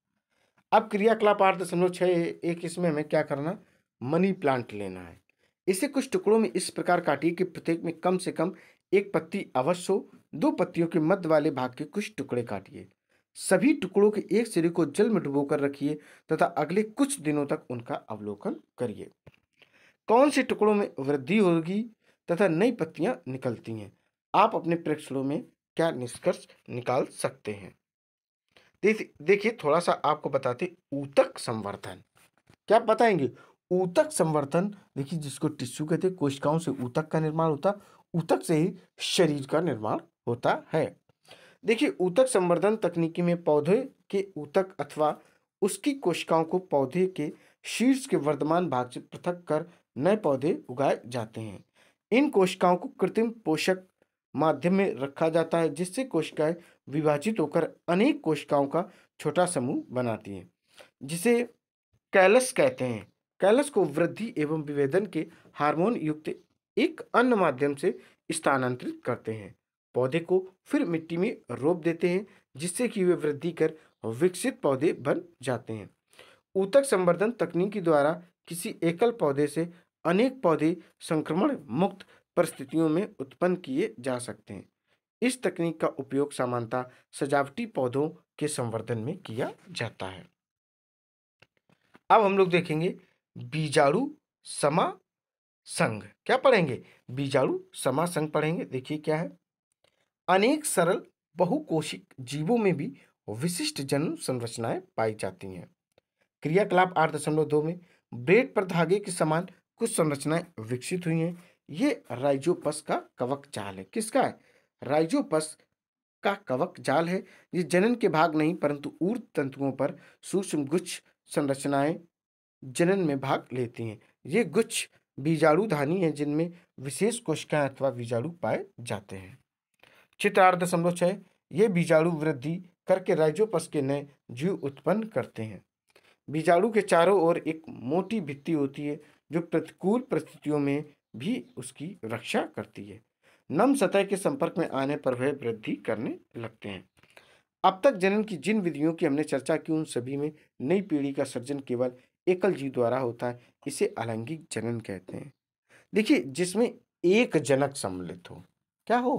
अब क्रियाकलाप आठ दशमलव छः एक इसमें हमें क्या करना मनी प्लांट लेना है इसे कुछ टुकड़ों में इस प्रकार काटिए कि प्रत्येक में कम से कम एक पत्ती अवश्य हो दो पत्तियों के मध्य वाले भाग के कुछ टुकड़े काटिए सभी टुकड़ों के एक सिरे को जल में डुबोकर रखिए तथा अगले कुछ दिनों तक उनका अवलोकन करिए कौन से टुकड़ों में वृद्धि होगी तथा नई पत्तियां निकलती हैं आप अपने प्रेक्षणों में क्या निष्कर्ष निकाल सकते हैं देखिए थोड़ा सा आपको बताते ऊतक संवर्धन क्या बताएंगे ऊतक संवर्धन देखिए जिसको टिश्यू कहते हैं कोशिकाओं से ऊतक का निर्माण होता ऊतक से ही शरीर का निर्माण होता है देखिए ऊतक संवर्धन तकनीकी में पौधे के ऊतक अथवा उसकी कोशिकाओं को पौधे के शीर्ष के वर्तमान भाग से पृथक कर नए पौधे उगाए जाते हैं इन कोशिकाओं को कृत्रिम पोषक माध्यम में रखा जाता है जिससे कोशिकाएं विभाजित होकर अनेक कोशिकाओं का छोटा समूह बनाती हैं जिसे कैलस कहते हैं कैलस को वृद्धि एवं विभेदन के हार्मोन युक्त एक अन्य माध्यम से स्थानांतरित करते हैं पौधे को फिर मिट्टी में रोप देते हैं जिससे कि वे वृद्धि कर विकसित पौधे बन जाते हैं ऊतक संवर्धन तकनीकी द्वारा किसी एकल पौधे से अनेक पौधे संक्रमण मुक्त परिस्थितियों में उत्पन्न किए जा सकते हैं इस तकनीक का उपयोग सामान्यतः सजावटी पौधों के संवर्धन में किया जाता है अब हम लोग देखेंगे बीजाणु समा संघ क्या पढ़ेंगे बीजाणु समा संघ पढ़ेंगे देखिए क्या है अनेक सरल बहुकोशिक जीवों में भी विशिष्ट जन्म संरचनाएं पाई जाती हैं क्रियाकलाप आठ दशमलव दो में ब्रेड पर धागे के समान कुछ संरचनाएं विकसित हुई हैं ये राइजोपस का कवक जाल है किसका है राइजोपस का कवक जाल है ये जनन के भाग नहीं परंतु ऊर्ध तंतुओं पर सूक्ष्म गुच्छ संरचनाएं जनन में भाग लेती हैं ये गुच्छ बीजाणुधानी हैं जिनमें विशेष कोशिकाएं अथवा बीजाणु पाए जाते हैं चित्र आठ दशमलव छः ये बीजाणु वृद्धि करके राइजोपस के नए जीव उत्पन्न करते हैं बीजाणु के चारों ओर एक मोटी भित्ति होती है जो प्रतिकूल परिस्थितियों में भी उसकी रक्षा करती है नम सतह के संपर्क में आने पर वह वृद्धि करने लगते हैं अब तक जनन की जिन विधियों की हमने चर्चा की उन सभी में नई पीढ़ी का सर्जन केवल एकल जीव द्वारा होता है इसे अलैंगिक जनन कहते हैं देखिए जिसमें एक जनक सम्मिलित हो क्या हो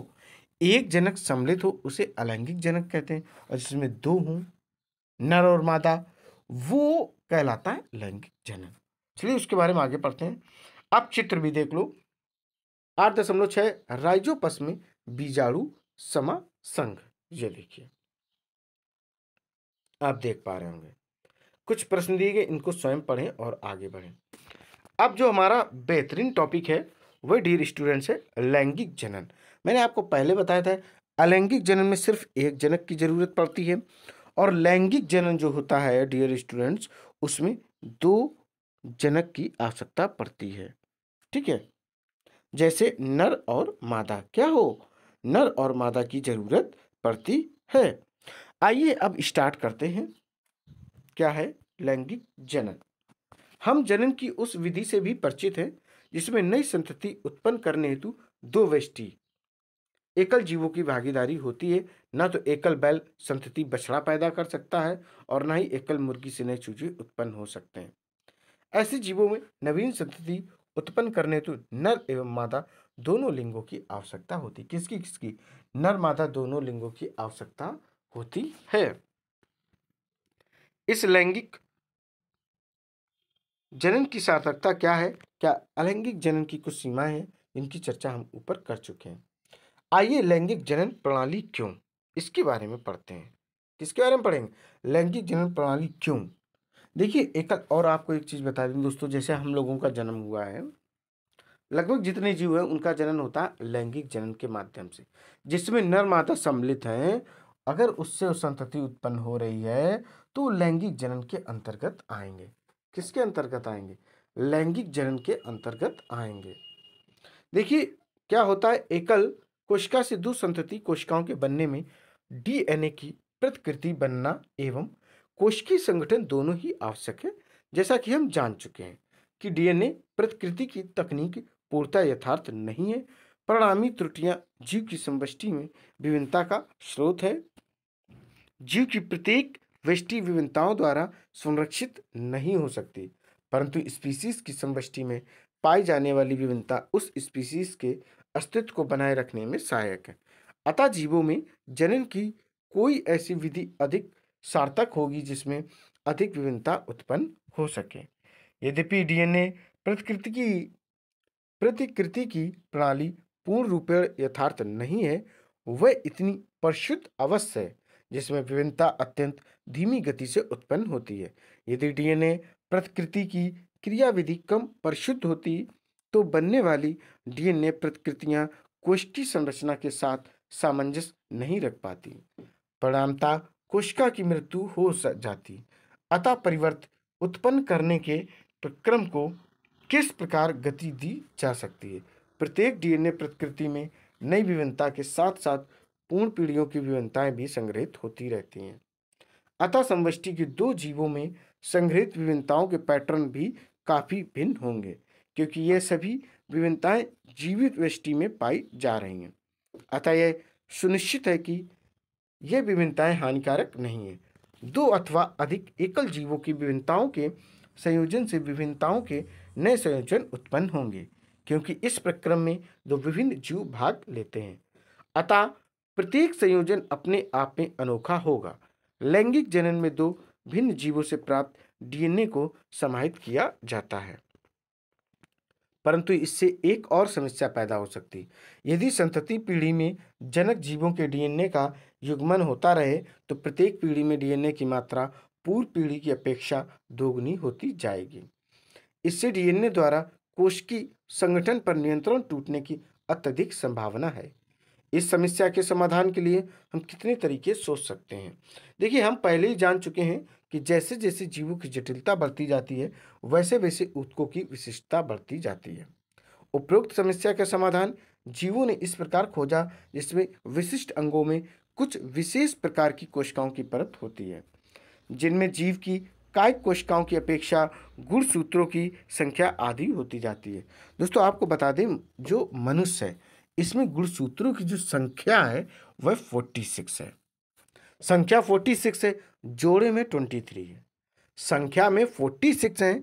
एक जनक सम्मिलित हो उसे अलैंगिक जनक कहते हैं और जिसमें दो हों नर और मादा वो कहलाता है लैंगिक जनन चलिए उसके बारे में आगे पढ़ते हैं आप चित्र भी देख लो आठ दशमलव छः राइजोपस में बीजाणु समा संघ ये देखिए आप देख पा रहे होंगे कुछ प्रश्न दिए गए इनको स्वयं पढ़ें और आगे बढ़ें अब जो हमारा बेहतरीन टॉपिक है वह डियर स्टूडेंट्स है लैंगिक जनन मैंने आपको पहले बताया था अलैंगिक जनन में सिर्फ एक जनक की ज़रूरत पड़ती है और लैंगिक जनन जो होता है डियर स्टूडेंट्स उसमें दो जनक की आवश्यकता पड़ती है ठीक है जैसे नर और मादा क्या हो नर और मादा की ज़रूरत पड़ती है आइए अब स्टार्ट करते हैं क्या है लैंगिक जनन हम जनन की उस विधि से भी परिचित हैं जिसमें नई संतति उत्पन्न करने हेतु दो वृष्टि एकल जीवों की भागीदारी होती है न तो एकल बैल संतति बछड़ा पैदा कर सकता है और न ही एकल मुर्गी से नए चूजे उत्पन्न हो सकते हैं ऐसे जीवों में नवीन संतति उत्पन्न करने हेतु नर एवं मादा दोनों लिंगों की आवश्यकता होती किसकी किसकी नर मादा दोनों लिंगों की आवश्यकता होती है इस लैंगिक जनन की सार्थकता क्या है क्या अलैंगिक जनन की कुछ सीमाएं हैं इनकी चर्चा हम ऊपर कर चुके हैं आइए लैंगिक जनन प्रणाली क्यों इसके बारे में पढ़ते हैं किसके बारे में पढ़ेंगे लैंगिक जनन प्रणाली क्यों देखिए एक और आपको एक चीज़ बता दें दोस्तों जैसे हम लोगों का जन्म हुआ है लगभग जितने जीव हैं उनका जनन होता है लैंगिक जनन के माध्यम से जिसमें नर माता सम्मिलित हैं अगर उससे संतति उत्पन्न हो रही है तो लैंगिक जनन के अंतर्गत आएंगे किसके अंतर्गत आएंगे लैंगिक जनन के अंतर्गत आएंगे देखिए क्या होता है एकल कोशिका से दो संतति कोशिकाओं के बनने में डीएनए की प्रतिकृति बनना एवं कोशिकीय संगठन दोनों ही आवश्यक है जैसा कि हम जान चुके हैं कि डीएनए प्रतिकृति की तकनीक पूर्णता यथार्थ नहीं है परिणामी त्रुटियां जीव की समष्टि में विभिन्नता का स्रोत है जीव की प्रत्येक वृष्टि विभिन्नताओं द्वारा संरक्षित नहीं हो सकती परंतु स्पीसीज की समवष्टि में पाई जाने वाली विभिन्नता उस स्पीसीज के अस्तित्व को बनाए रखने में सहायक है अतः जीवों में जनन की कोई ऐसी विधि अधिक सार्थक होगी जिसमें अधिक विभिन्नता उत्पन्न हो सके यद्यपि डीएनए प्रतिकृति की प्रतिकृति की प्रणाली पूर्ण रूप यथार्थ नहीं है वह इतनी परिशुद्ध अवश्य है जिसमें विभिन्नता अत्यंत धीमी गति से उत्पन्न होती है यदि डीएनए प्रतिकृति की क्रियाविधि कम परिशुद्ध होती तो बनने वाली डीएनए प्रतिकृतियां कोष्ठी संरचना के साथ सामंजस्य नहीं रख पाती परिणामता कोशिका की मृत्यु हो जाती अतः परिवर्त उत्पन्न करने के प्रक्रम को किस प्रकार गति दी जा सकती है प्रत्येक डीएनए प्रतिकृति में नई विभिन्नता के साथ साथ पूर्ण पीढ़ियों की विभिन्नताएं भी संग्रहित होती रहती हैं अतः समवष्टि के दो जीवों में संग्रहित विभिन्नताओं के पैटर्न भी काफ़ी भिन्न होंगे क्योंकि ये सभी विभिन्नताएं जीवित वृष्टि में पाई जा रही हैं अतः यह सुनिश्चित है कि ये विभिन्नताएं हानिकारक नहीं हैं दो अथवा अधिक एकल जीवों की विभिन्नताओं के संयोजन से विभिन्नताओं के नए संयोजन उत्पन्न होंगे क्योंकि इस प्रक्रम में दो विभिन्न जीव भाग लेते हैं अतः प्रत्येक संयोजन अपने आप में अनोखा होगा लैंगिक जनन में दो भिन्न जीवों से प्राप्त डीएनए को समाहित किया जाता है परंतु इससे एक और समस्या पैदा हो सकती यदि संतति पीढ़ी में जनक जीवों के डीएनए का युग्मन होता रहे तो प्रत्येक पीढ़ी में डीएनए की मात्रा पूर्व पीढ़ी की अपेक्षा दोगुनी होती जाएगी इससे डीएनए द्वारा कोश की संगठन पर नियंत्रण टूटने की अत्यधिक संभावना है इस समस्या के समाधान के लिए हम कितने तरीके सोच सकते हैं देखिए हम पहले ही जान चुके हैं कि जैसे जैसे जीवों की जटिलता बढ़ती जाती है वैसे वैसे उत्कों की विशिष्टता बढ़ती जाती है उपरोक्त समस्या का समाधान जीवों ने इस प्रकार खोजा जिसमें विशिष्ट अंगों में कुछ विशेष प्रकार की कोशिकाओं की परत होती है जिनमें जीव की कायिक कोशिकाओं की अपेक्षा गुणसूत्रों की संख्या आदि होती जाती है दोस्तों आपको बता दें जो मनुष्य है इसमें गुणसूत्रों की जो संख्या है वह फोर्टी सिक्स है संख्या फोर्टी सिक्स है जोड़े में ट्वेंटी थ्री है संख्या में फोर्टी सिक्स है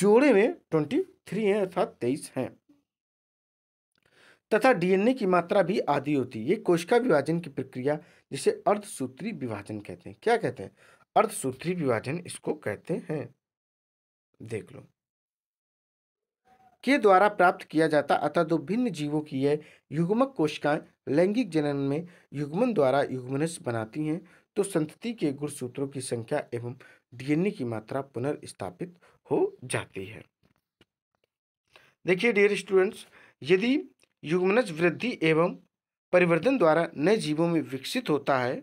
जोड़े में ट्वेंटी थ्री है अर्थात तेईस है तथा डीएनए की मात्रा भी आधी होती है ये कोशिका विभाजन की प्रक्रिया जिसे अर्धसूत्री विभाजन कहते हैं क्या कहते हैं अर्धसूत्री विभाजन इसको कहते हैं देख लो के द्वारा प्राप्त किया जाता अतः दो भिन्न जीवों की यह युग्मक कोशिकाएं लैंगिक जनन में युग्मन द्वारा युग्मनस बनाती हैं तो संतति के गुणसूत्रों की संख्या एवं डीएनए की मात्रा पुनर्स्थापित हो जाती है देखिए डियर स्टूडेंट्स यदि युग्मनज वृद्धि एवं परिवर्तन द्वारा नए जीवों में विकसित होता है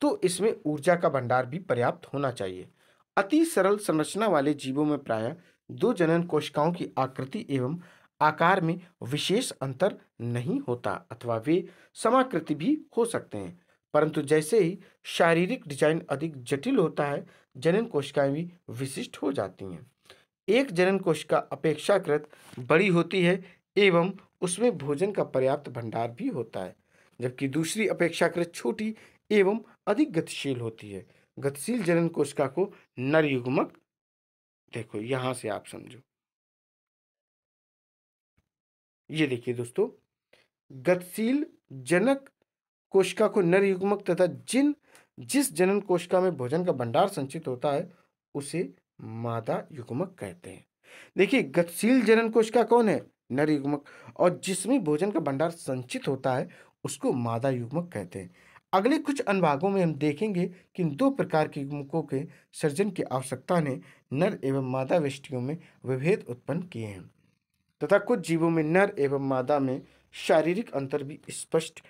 तो इसमें ऊर्जा का भंडार भी पर्याप्त होना चाहिए अति सरल संरचना वाले जीवों में प्रायः दो जनन कोशिकाओं की आकृति एवं आकार में विशेष अंतर नहीं होता अथवा वे समाकृति भी हो सकते हैं परंतु जैसे ही शारीरिक डिजाइन अधिक जटिल होता है जनन कोशिकाएं भी विशिष्ट हो जाती हैं एक जनन कोशिका अपेक्षाकृत बड़ी होती है एवं उसमें भोजन का पर्याप्त भंडार भी होता है जबकि दूसरी अपेक्षाकृत छोटी एवं अधिक गतिशील होती है गतिशील जनन कोशिका को नरयुग्मक देखो यहां से आप समझो ये देखिए दोस्तों गतिशील जनक कोशिका को नर युग्मक तथा जिन जिस जनन कोशिका में भोजन का भंडार संचित होता है उसे मादा युग्मक कहते हैं देखिए गतिशील जनन कोशिका कौन है नर युग्मक और जिसमें भोजन का भंडार संचित होता है उसको मादा युग्मक कहते हैं अगले कुछ अनुभागों में हम देखेंगे कि इन दो प्रकार के युग्मकों के सर्जन की आवश्यकता ने नर एवं मादा वृष्टियों में विभेद उत्पन्न किए हैं तथा कुछ जीवों में नर एवं मादा में शारीरिक अंतर भी स्पष्ट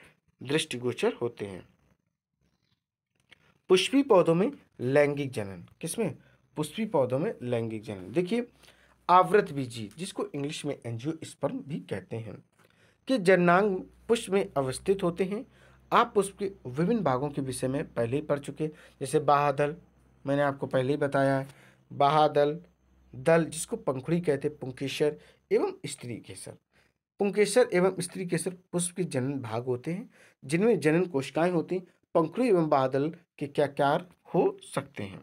दृष्टिगोचर होते हैं पुष्पी पौधों में लैंगिक जनन किसमें पुष्पी पौधों में लैंगिक जनन देखिए आवृत बीजी जिसको इंग्लिश में स्पर्म भी कहते हैं कि जननांग पुष्प में अवस्थित होते हैं आप पुष्प के विभिन्न भागों के विषय में पहले ही पढ़ चुके जैसे बाहदल मैंने आपको पहले ही बताया है बहादल दल जिसको पंखुड़ी कहते हैं पुंकेश्वर एवं स्त्री केसर पुंकेश्वर एवं स्त्री केसर पुष्प के जनन भाग होते हैं जिनमें जनन कोशिकाएं होती पंखुड़ी एवं बादल के क्या क्या हो सकते हैं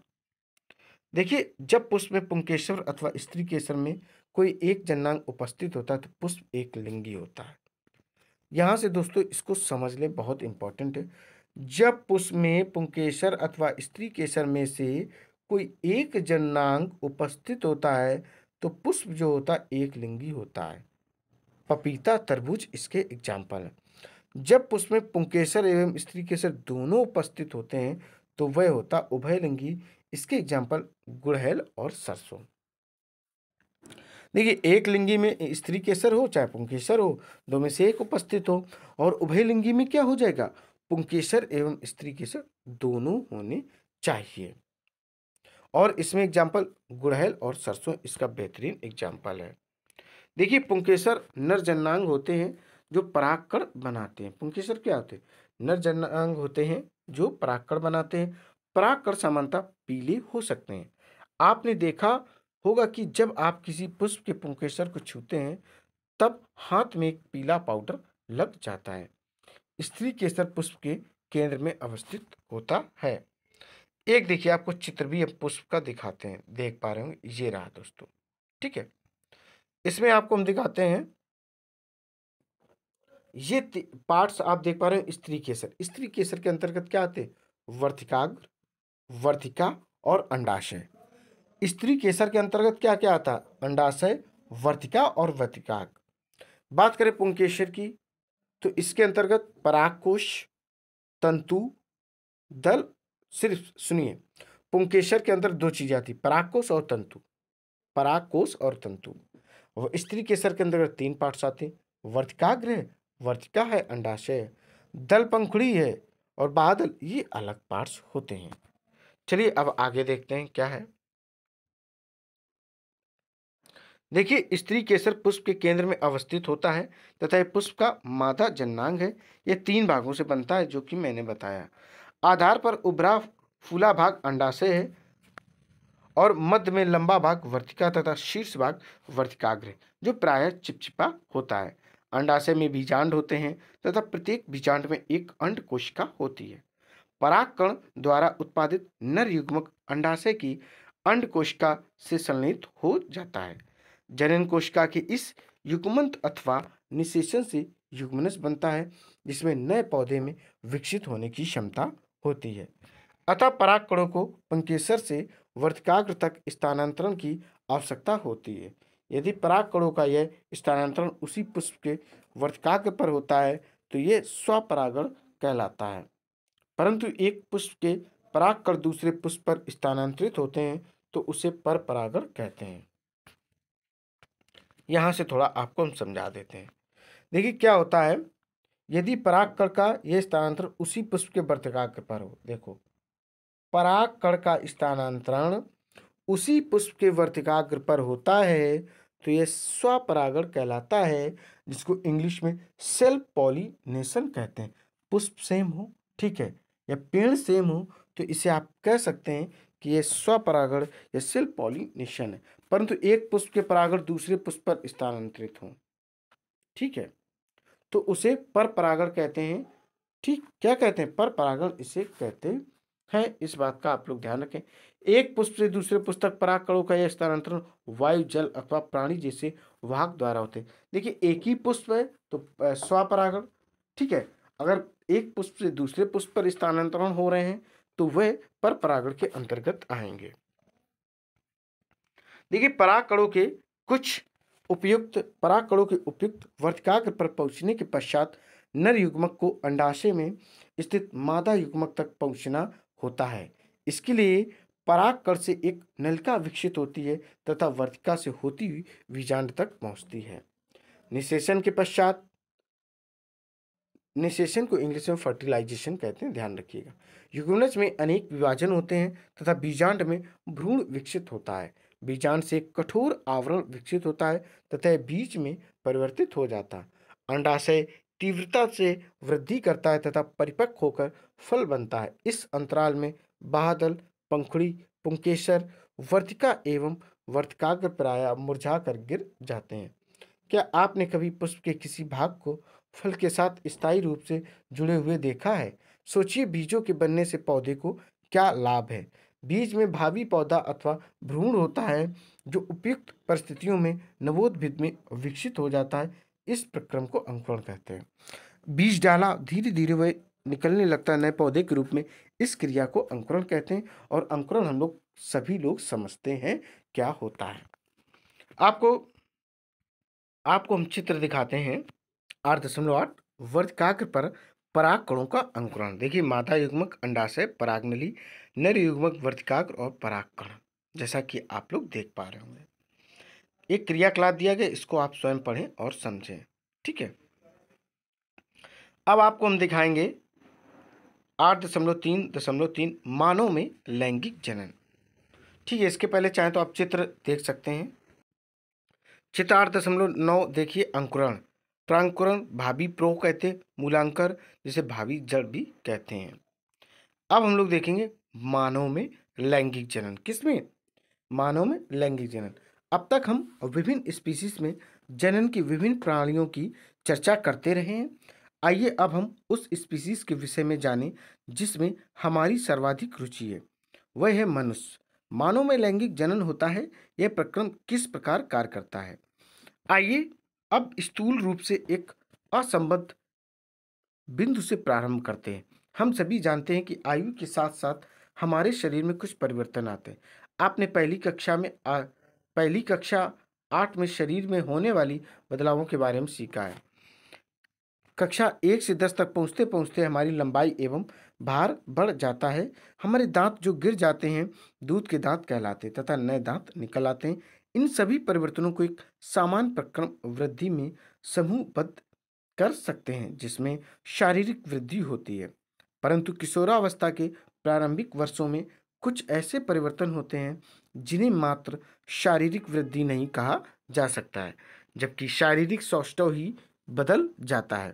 देखिए जब पुष्प में पुंकेश्वर अथवा स्त्री केसर में कोई एक जननांग उपस्थित होता है तो पुष्प एक लिंगी होता है यहाँ से दोस्तों इसको समझ लें बहुत इंपॉर्टेंट है जब पुष्प में पुंकेश्वर अथवा स्त्री केसर में से कोई एक जननांग उपस्थित होता है तो पुष्प जो होता है एक लिंगी होता है पपीता तरबूज इसके एग्जाम्पल हैं जब पुष्प में पुंकेसर एवं स्त्री केसर दोनों उपस्थित होते हैं तो वह होता उभयलिंगी इसके एग्जाम्पल गुड़हल और सरसों देखिए एक लिंगी में स्त्री केसर हो चाहे पुंकेसर हो दो में से एक उपस्थित हो और उभय लिंगी में क्या हो जाएगा पुंकेसर एवं स्त्री केसर दोनों होने चाहिए और इसमें एग्जाम्पल गुड़हल और सरसों इसका बेहतरीन एग्जाम्पल है देखिए पुंकेसर नर जननांग होते हैं जो पराक्कड़ बनाते हैं पुंकेसर क्या होते हैं नर जननांग होते हैं जो पराक्कड़ बनाते हैं पराक्कड़ समानता पीले हो सकते हैं आपने देखा होगा कि जब आप किसी पुष्प के पुंकेसर को छूते हैं तब हाथ में एक पीला पाउडर लग जाता है स्त्री केसर पुष्प के केंद्र में अवस्थित होता है एक देखिए आपको चित्र भी पुष्प का दिखाते हैं देख पा रहे होंगे ये रहा दोस्तों ठीक है इसमें आपको हम दिखाते हैं ये पार्ट्स आप देख पा रहे हो स्त्री केसर स्त्री केसर के अंतर्गत क्या आते वर्तिकाग्र वर्तिका और अंडाशय स्त्री केसर के अंतर्गत क्या क्या आता अंडाशय वर्तिका और वर्तिकाग बात करें पुंकेश्वर की तो इसके अंतर्गत पराग कोश तंतु दल सिर्फ सुनिए पुंकेश्वर के अंदर दो चीज़ें आती पराकोष और तंतु पराकोष और तंतु और स्त्री केसर के अंदर तीन पार्ट्स आते वर्तिकाग्रह वर्तिका है अंडाशय दल पंखुड़ी है और बादल ये अलग पार्ट्स होते हैं चलिए अब आगे देखते हैं क्या है देखिए स्त्री केसर पुष्प के केंद्र में अवस्थित होता है तथा यह पुष्प का मादा जन्नांग है यह तीन भागों से बनता है जो कि मैंने बताया आधार पर उभरा फूला भाग अंडाशय है और मध्य में लंबा भाग वर्तिका तथा शीर्ष भाग वर्तिकाग्र जो प्रायः चिपचिपा होता है अंडाशय में बीजांड होते हैं तथा प्रत्येक बीजांड में एक अंड कोशिका होती है परागकण द्वारा उत्पादित नर युग्मक अंडाशय की अंड कोशिका से संलित हो जाता है जनन कोशिका के इस युग्मंत अथवा निशेषण से युग्मनस बनता है जिसमें नए पौधे में विकसित होने की क्षमता होती है अतः परागकणों को पंकेसर से वर्तकाग्र तक स्थानांतरण की आवश्यकता होती है यदि परागकणों का यह स्थानांतरण उसी पुष्प के वर्तकाग्र पर होता है तो यह स्वपरागण कहलाता है परंतु एक पुष्प के परागकण दूसरे पुष्प पर स्थानांतरित होते हैं तो उसे पर परागण कहते हैं यहाँ से थोड़ा आपको हम समझा देते हैं देखिए क्या होता है यदि कण का यह स्थानांतरण उसी पुष्प के वर्तकाग्र पर हो देखो कण का स्थानांतरण उसी पुष्प के वर्तिकाग्र पर होता है तो यह स्वपरागण कहलाता है जिसको इंग्लिश में सेल्फ पॉलीनेशन कहते हैं पुष्प सेम हो ठीक है या पेड़ सेम हो तो इसे आप कह सकते हैं कि यह स्वपरागण या सेल्फ पॉलीनेशन है परंतु एक पुष्प के परागण दूसरे पुष्प पर स्थानांतरित हो ठीक है तो उसे पर परागण कहते हैं ठीक क्या कहते हैं पर परागण इसे कहते हैं इस बात का आप लोग ध्यान रखें एक पुष्प से दूसरे पुस्तक परागकणों का यह स्थानांतरण वायु जल अथवा प्राणी जैसे वाहक द्वारा होते हैं देखिए एक ही पुष्प है तो स्वपरागण ठीक है अगर एक पुष्प से दूसरे पुष्प पर स्थानांतरण हो रहे हैं तो वह पर परागण के अंतर्गत आएंगे देखिए परागकणों के कुछ उपयुक्त पराकड़ों के उपयुक्त वर्तिकाग्र पर पहुँचने के पश्चात नर युग्मक को अंडाशय में स्थित मादा युग्मक तक पहुँचना होता है इसके लिए पराकड़ से एक नलिका विकसित होती है तथा वर्तिका से होती हुई बीजांड तक पहुँचती है निशेषण के पश्चात निशेषण को इंग्लिश में फर्टिलाइजेशन कहते हैं ध्यान रखिएगा युगुनज में अनेक विभाजन होते हैं तथा बीजांड में भ्रूण विकसित होता है बीजान से कठोर आवरण विकसित होता है तथा बीज में परिवर्तित हो जाता है अंडाशय तीव्रता से वृद्धि करता है तथा परिपक्व होकर फल बनता है इस अंतराल में बादल पंखुड़ी पुंकेसर वर्तिका एवं वर्तिकाग्र प्राय मुरझा कर गिर जाते हैं क्या आपने कभी पुष्प के किसी भाग को फल के साथ स्थायी रूप से जुड़े हुए देखा है सोचिए बीजों के बनने से पौधे को क्या लाभ है बीज में भावी पौधा अथवा भ्रूण होता है जो उपयुक्त परिस्थितियों में नवोद्भिद में विकसित हो जाता है इस प्रक्रम को अंकुरण कहते हैं बीज डाला धीरे धीरे वह निकलने लगता है नए पौधे के रूप में इस क्रिया को अंकुरण कहते हैं और अंकुरण हम लोग सभी लोग समझते हैं क्या होता है आपको आपको हम चित्र दिखाते हैं आठ दशमलव आठ वर्ग वर्धकाग्र पर पराग कणों का अंकुरण देखिए मादा युग्मक अंडाशय पराग नली नर युग्मक वर्तिकाग्र और पराग कण जैसा कि आप लोग देख पा रहे होंगे एक क्रियाकलाप दिया गया इसको आप स्वयं पढ़ें और समझें ठीक है अब आपको हम दिखाएंगे आठ दशमलव तीन दशमलव तीन मानव में लैंगिक जनन ठीक है इसके पहले चाहें तो आप चित्र देख सकते हैं चित्र आठ दशमलव नौ देखिए अंकुरण प्रांकुरण भावी प्रो कहते मूलांकर जिसे भावी जड़ भी कहते हैं अब हम लोग देखेंगे मानव में लैंगिक जनन किसमें मानव में लैंगिक जनन अब तक हम विभिन्न स्पीसीज में जनन की विभिन्न प्रणालियों की चर्चा करते रहे हैं आइए अब हम उस स्पीसीज के विषय में जानें जिसमें हमारी सर्वाधिक रुचि है वह है मनुष्य मानव में लैंगिक जनन होता है यह प्रक्रम किस प्रकार कार्य करता है आइए अब स्थूल रूप से एक असंबद्ध बिंदु से प्रारंभ करते हैं हम सभी जानते हैं कि आयु के साथ साथ हमारे शरीर में कुछ परिवर्तन आते हैं आपने पहली कक्षा में आ, पहली कक्षा आठ में शरीर में होने वाली बदलावों के बारे में सीखा है कक्षा एक से दस तक पहुँचते पहुँचते हमारी लंबाई एवं भार बढ़ जाता है हमारे दांत जो गिर जाते हैं दूध के दांत कहलाते तथा नए दांत निकल आते हैं इन सभी परिवर्तनों को एक सामान प्रक्रम वृद्धि में समूहबद्ध कर सकते हैं जिसमें शारीरिक वृद्धि होती है परंतु किशोरावस्था के प्रारंभिक वर्षों में कुछ ऐसे परिवर्तन होते हैं जिन्हें मात्र शारीरिक वृद्धि नहीं कहा जा सकता है जबकि शारीरिक सौष्ठव ही बदल जाता है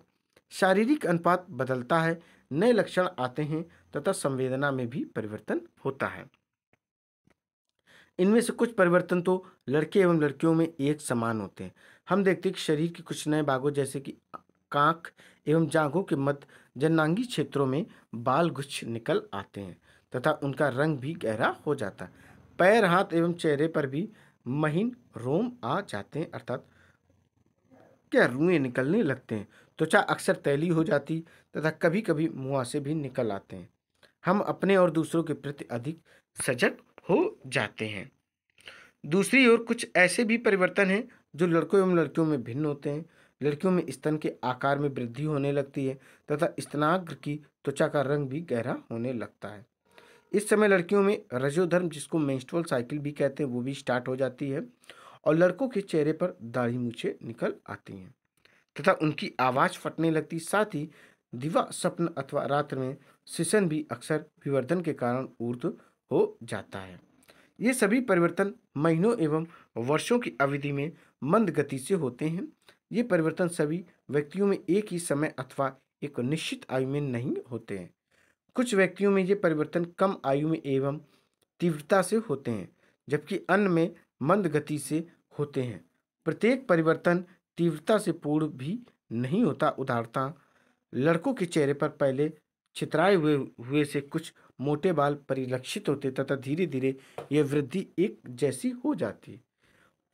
शारीरिक अनुपात बदलता है नए लक्षण आते हैं तथा संवेदना में भी परिवर्तन होता है इनमें से कुछ परिवर्तन तो लड़के एवं लड़कियों में एक समान होते हैं हम देखते हैं कि शरीर के कुछ नए भागों जैसे कि कांख एवं जांघों के मध्य जननांगी क्षेत्रों में बाल गुच्छ निकल आते हैं तथा उनका रंग भी गहरा हो जाता है पैर हाथ एवं चेहरे पर भी महीन रोम आ जाते हैं अर्थात क्या रुएँ निकलने लगते हैं त्वचा अक्सर तैली हो जाती तथा कभी कभी मुँह से भी निकल आते हैं हम अपने और दूसरों के प्रति अधिक सजग हो जाते हैं दूसरी ओर कुछ ऐसे भी परिवर्तन हैं जो लड़कों एवं लड़कियों में भिन्न होते हैं लड़कियों में स्तन के आकार में वृद्धि होने लगती है तथा स्तनाग्र की त्वचा का रंग भी गहरा होने लगता है इस समय लड़कियों में रजोधर्म जिसको मेंस्ट्रुअल साइकिल भी कहते हैं वो भी स्टार्ट हो जाती है और लड़कों के चेहरे पर दाढ़ी मूछें निकल आती हैं तथा उनकी आवाज़ फटने लगती साथ ही दिवा स्वप्न अथवा रात्र में सिसन भी अक्सर विवर्धन के कारण ऊर्ध हो जाता है ये सभी परिवर्तन महीनों एवं वर्षों की अवधि में मंद गति से होते हैं ये परिवर्तन सभी व्यक्तियों में एक ही समय अथवा एक निश्चित आयु में नहीं होते हैं कुछ व्यक्तियों में ये परिवर्तन कम आयु में एवं तीव्रता से होते हैं जबकि अन्य में मंद गति से होते हैं प्रत्येक परिवर्तन तीव्रता से पूर्ण भी नहीं होता उदारता लड़कों के चेहरे पर पहले छितराए हुए हुए से कुछ मोटे बाल परिलक्षित होते तथा धीरे धीरे यह वृद्धि एक जैसी हो जाती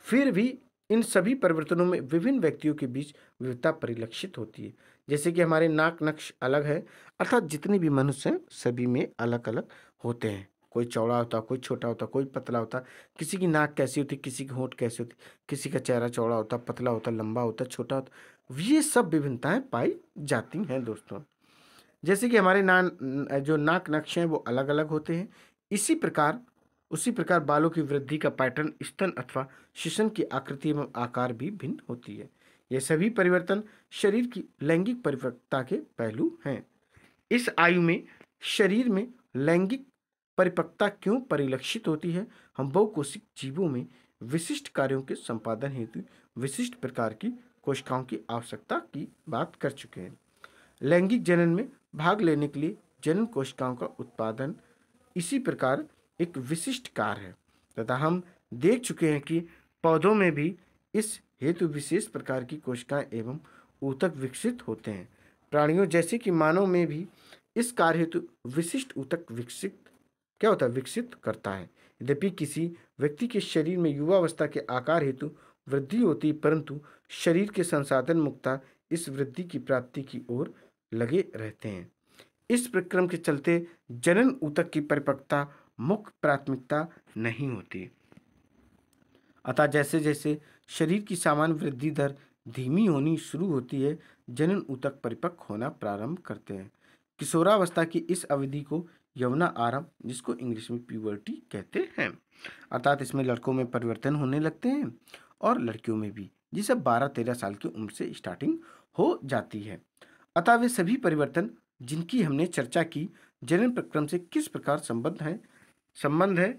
फिर भी इन सभी परिवर्तनों में विभिन्न व्यक्तियों के बीच विविधता परिलक्षित होती है जैसे कि हमारे नाक नक्श अलग है अर्थात जितने भी मनुष्य हैं सभी में अलग अलग होते हैं कोई चौड़ा होता कोई छोटा होता कोई पतला होता किसी की नाक कैसी होती किसी की होंठ कैसी होती किसी का चेहरा चौड़ा होता पतला होता लंबा होता छोटा होता ये सब विभिन्नताएं पाई जाती हैं दोस्तों जैसे कि हमारे ना जो नाक नक्शे हैं वो अलग अलग होते हैं इसी प्रकार उसी प्रकार बालों की वृद्धि का पैटर्न स्तन अथवा शिशन की आकृति एवं आकार भी भिन्न होती है ये सभी परिवर्तन शरीर की लैंगिक परिपक्वता के पहलू हैं इस आयु में शरीर में लैंगिक परिपक्वता क्यों परिलक्षित होती है हम बहुकोशिक जीवों में विशिष्ट कार्यों के संपादन हेतु विशिष्ट प्रकार की कोशिकाओं की आवश्यकता की बात कर चुके हैं लैंगिक जनन में भाग लेने के लिए जनन कोशिकाओं का उत्पादन इसी प्रकार एक विशिष्ट कार्य है तथा हम देख चुके हैं कि पौधों में भी इस हेतु विशेष प्रकार की कोशिकाएं एवं ऊतक विकसित होते हैं प्राणियों जैसे कि मानव में भी इस कार्य हेतु विशिष्ट ऊतक विकसित क्या होता है विकसित करता है यद्यपि किसी व्यक्ति के शरीर में युवावस्था के आकार हेतु वृद्धि होती परंतु शरीर के संसाधन मुक्ता इस वृद्धि की प्राप्ति की ओर लगे रहते हैं इस प्रक्रम के चलते जनन ऊतक की परिपक्वता मुख्य प्राथमिकता नहीं होती अतः जैसे जैसे शरीर की सामान्य वृद्धि दर धीमी होनी शुरू होती है जनन ऊतक परिपक्व होना प्रारंभ करते हैं किशोरावस्था की इस अवधि को यमुना आरंभ जिसको इंग्लिश में प्यूबर्टी कहते हैं अर्थात इसमें लड़कों में परिवर्तन होने लगते हैं और लड़कियों में भी जिसे बारह तेरह साल की उम्र से स्टार्टिंग हो जाती है अतः वे सभी परिवर्तन जिनकी हमने चर्चा की जनन प्रक्रम से किस प्रकार संबंध है संबंध है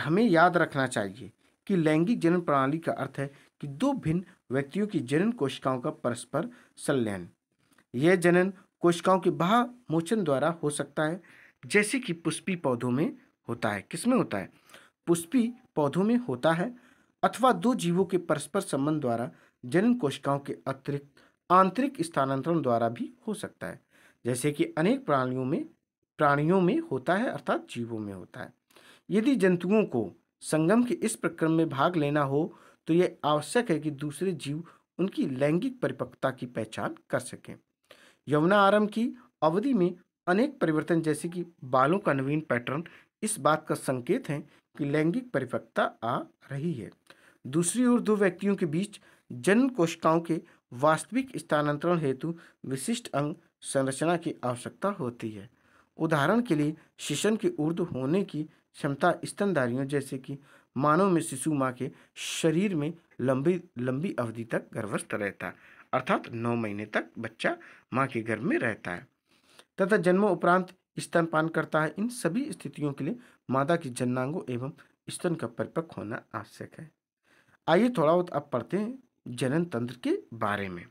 हमें याद रखना चाहिए कि लैंगिक जनन प्रणाली का अर्थ है कि दो भिन्न व्यक्तियों की जनन कोशिकाओं का परस्पर संलयन यह जनन कोशिकाओं के बाह मोचन द्वारा हो सकता है जैसे कि पुष्पी पौधों में होता है किसमें होता है पुष्पी पौधों में होता है अथवा दो जीवों के परस्पर संबंध द्वारा जनन कोशिकाओं के अतिरिक्त आंतरिक स्थानांतरण द्वारा भी हो सकता है जैसे कि अनेक प्राणियों में प्राणियों में होता है अर्थात जीवों में होता है यदि जंतुओं को संगम के इस प्रक्रम में भाग लेना हो तो यह आवश्यक है कि दूसरे जीव उनकी लैंगिक परिपक्वता की पहचान कर सकें यमुना आरंभ की अवधि में अनेक परिवर्तन जैसे कि बालों का नवीन पैटर्न इस बात का संकेत है कि लैंगिक परिपक्वता आ रही है दूसरी ओर दो व्यक्तियों के बीच जन्म कोशिकाओं के वास्तविक स्थानांतरण हेतु विशिष्ट अंग संरचना की आवश्यकता होती है उदाहरण के लिए शिशन के ऊर्ध होने की क्षमता स्तनधारियों जैसे कि मानव में शिशु माँ के शरीर में लंबी लंबी अवधि तक गर्भस्थ रहता है अर्थात नौ महीने तक बच्चा माँ के गर्भ में रहता है तथा जन्म उपरांत स्तनपान करता है इन सभी स्थितियों के लिए मादा की जन्नांगों एवं स्तन का परिपक्व होना आवश्यक है आइए थोड़ा बहुत अब पढ़ते हैं जनन तंत्र के बारे में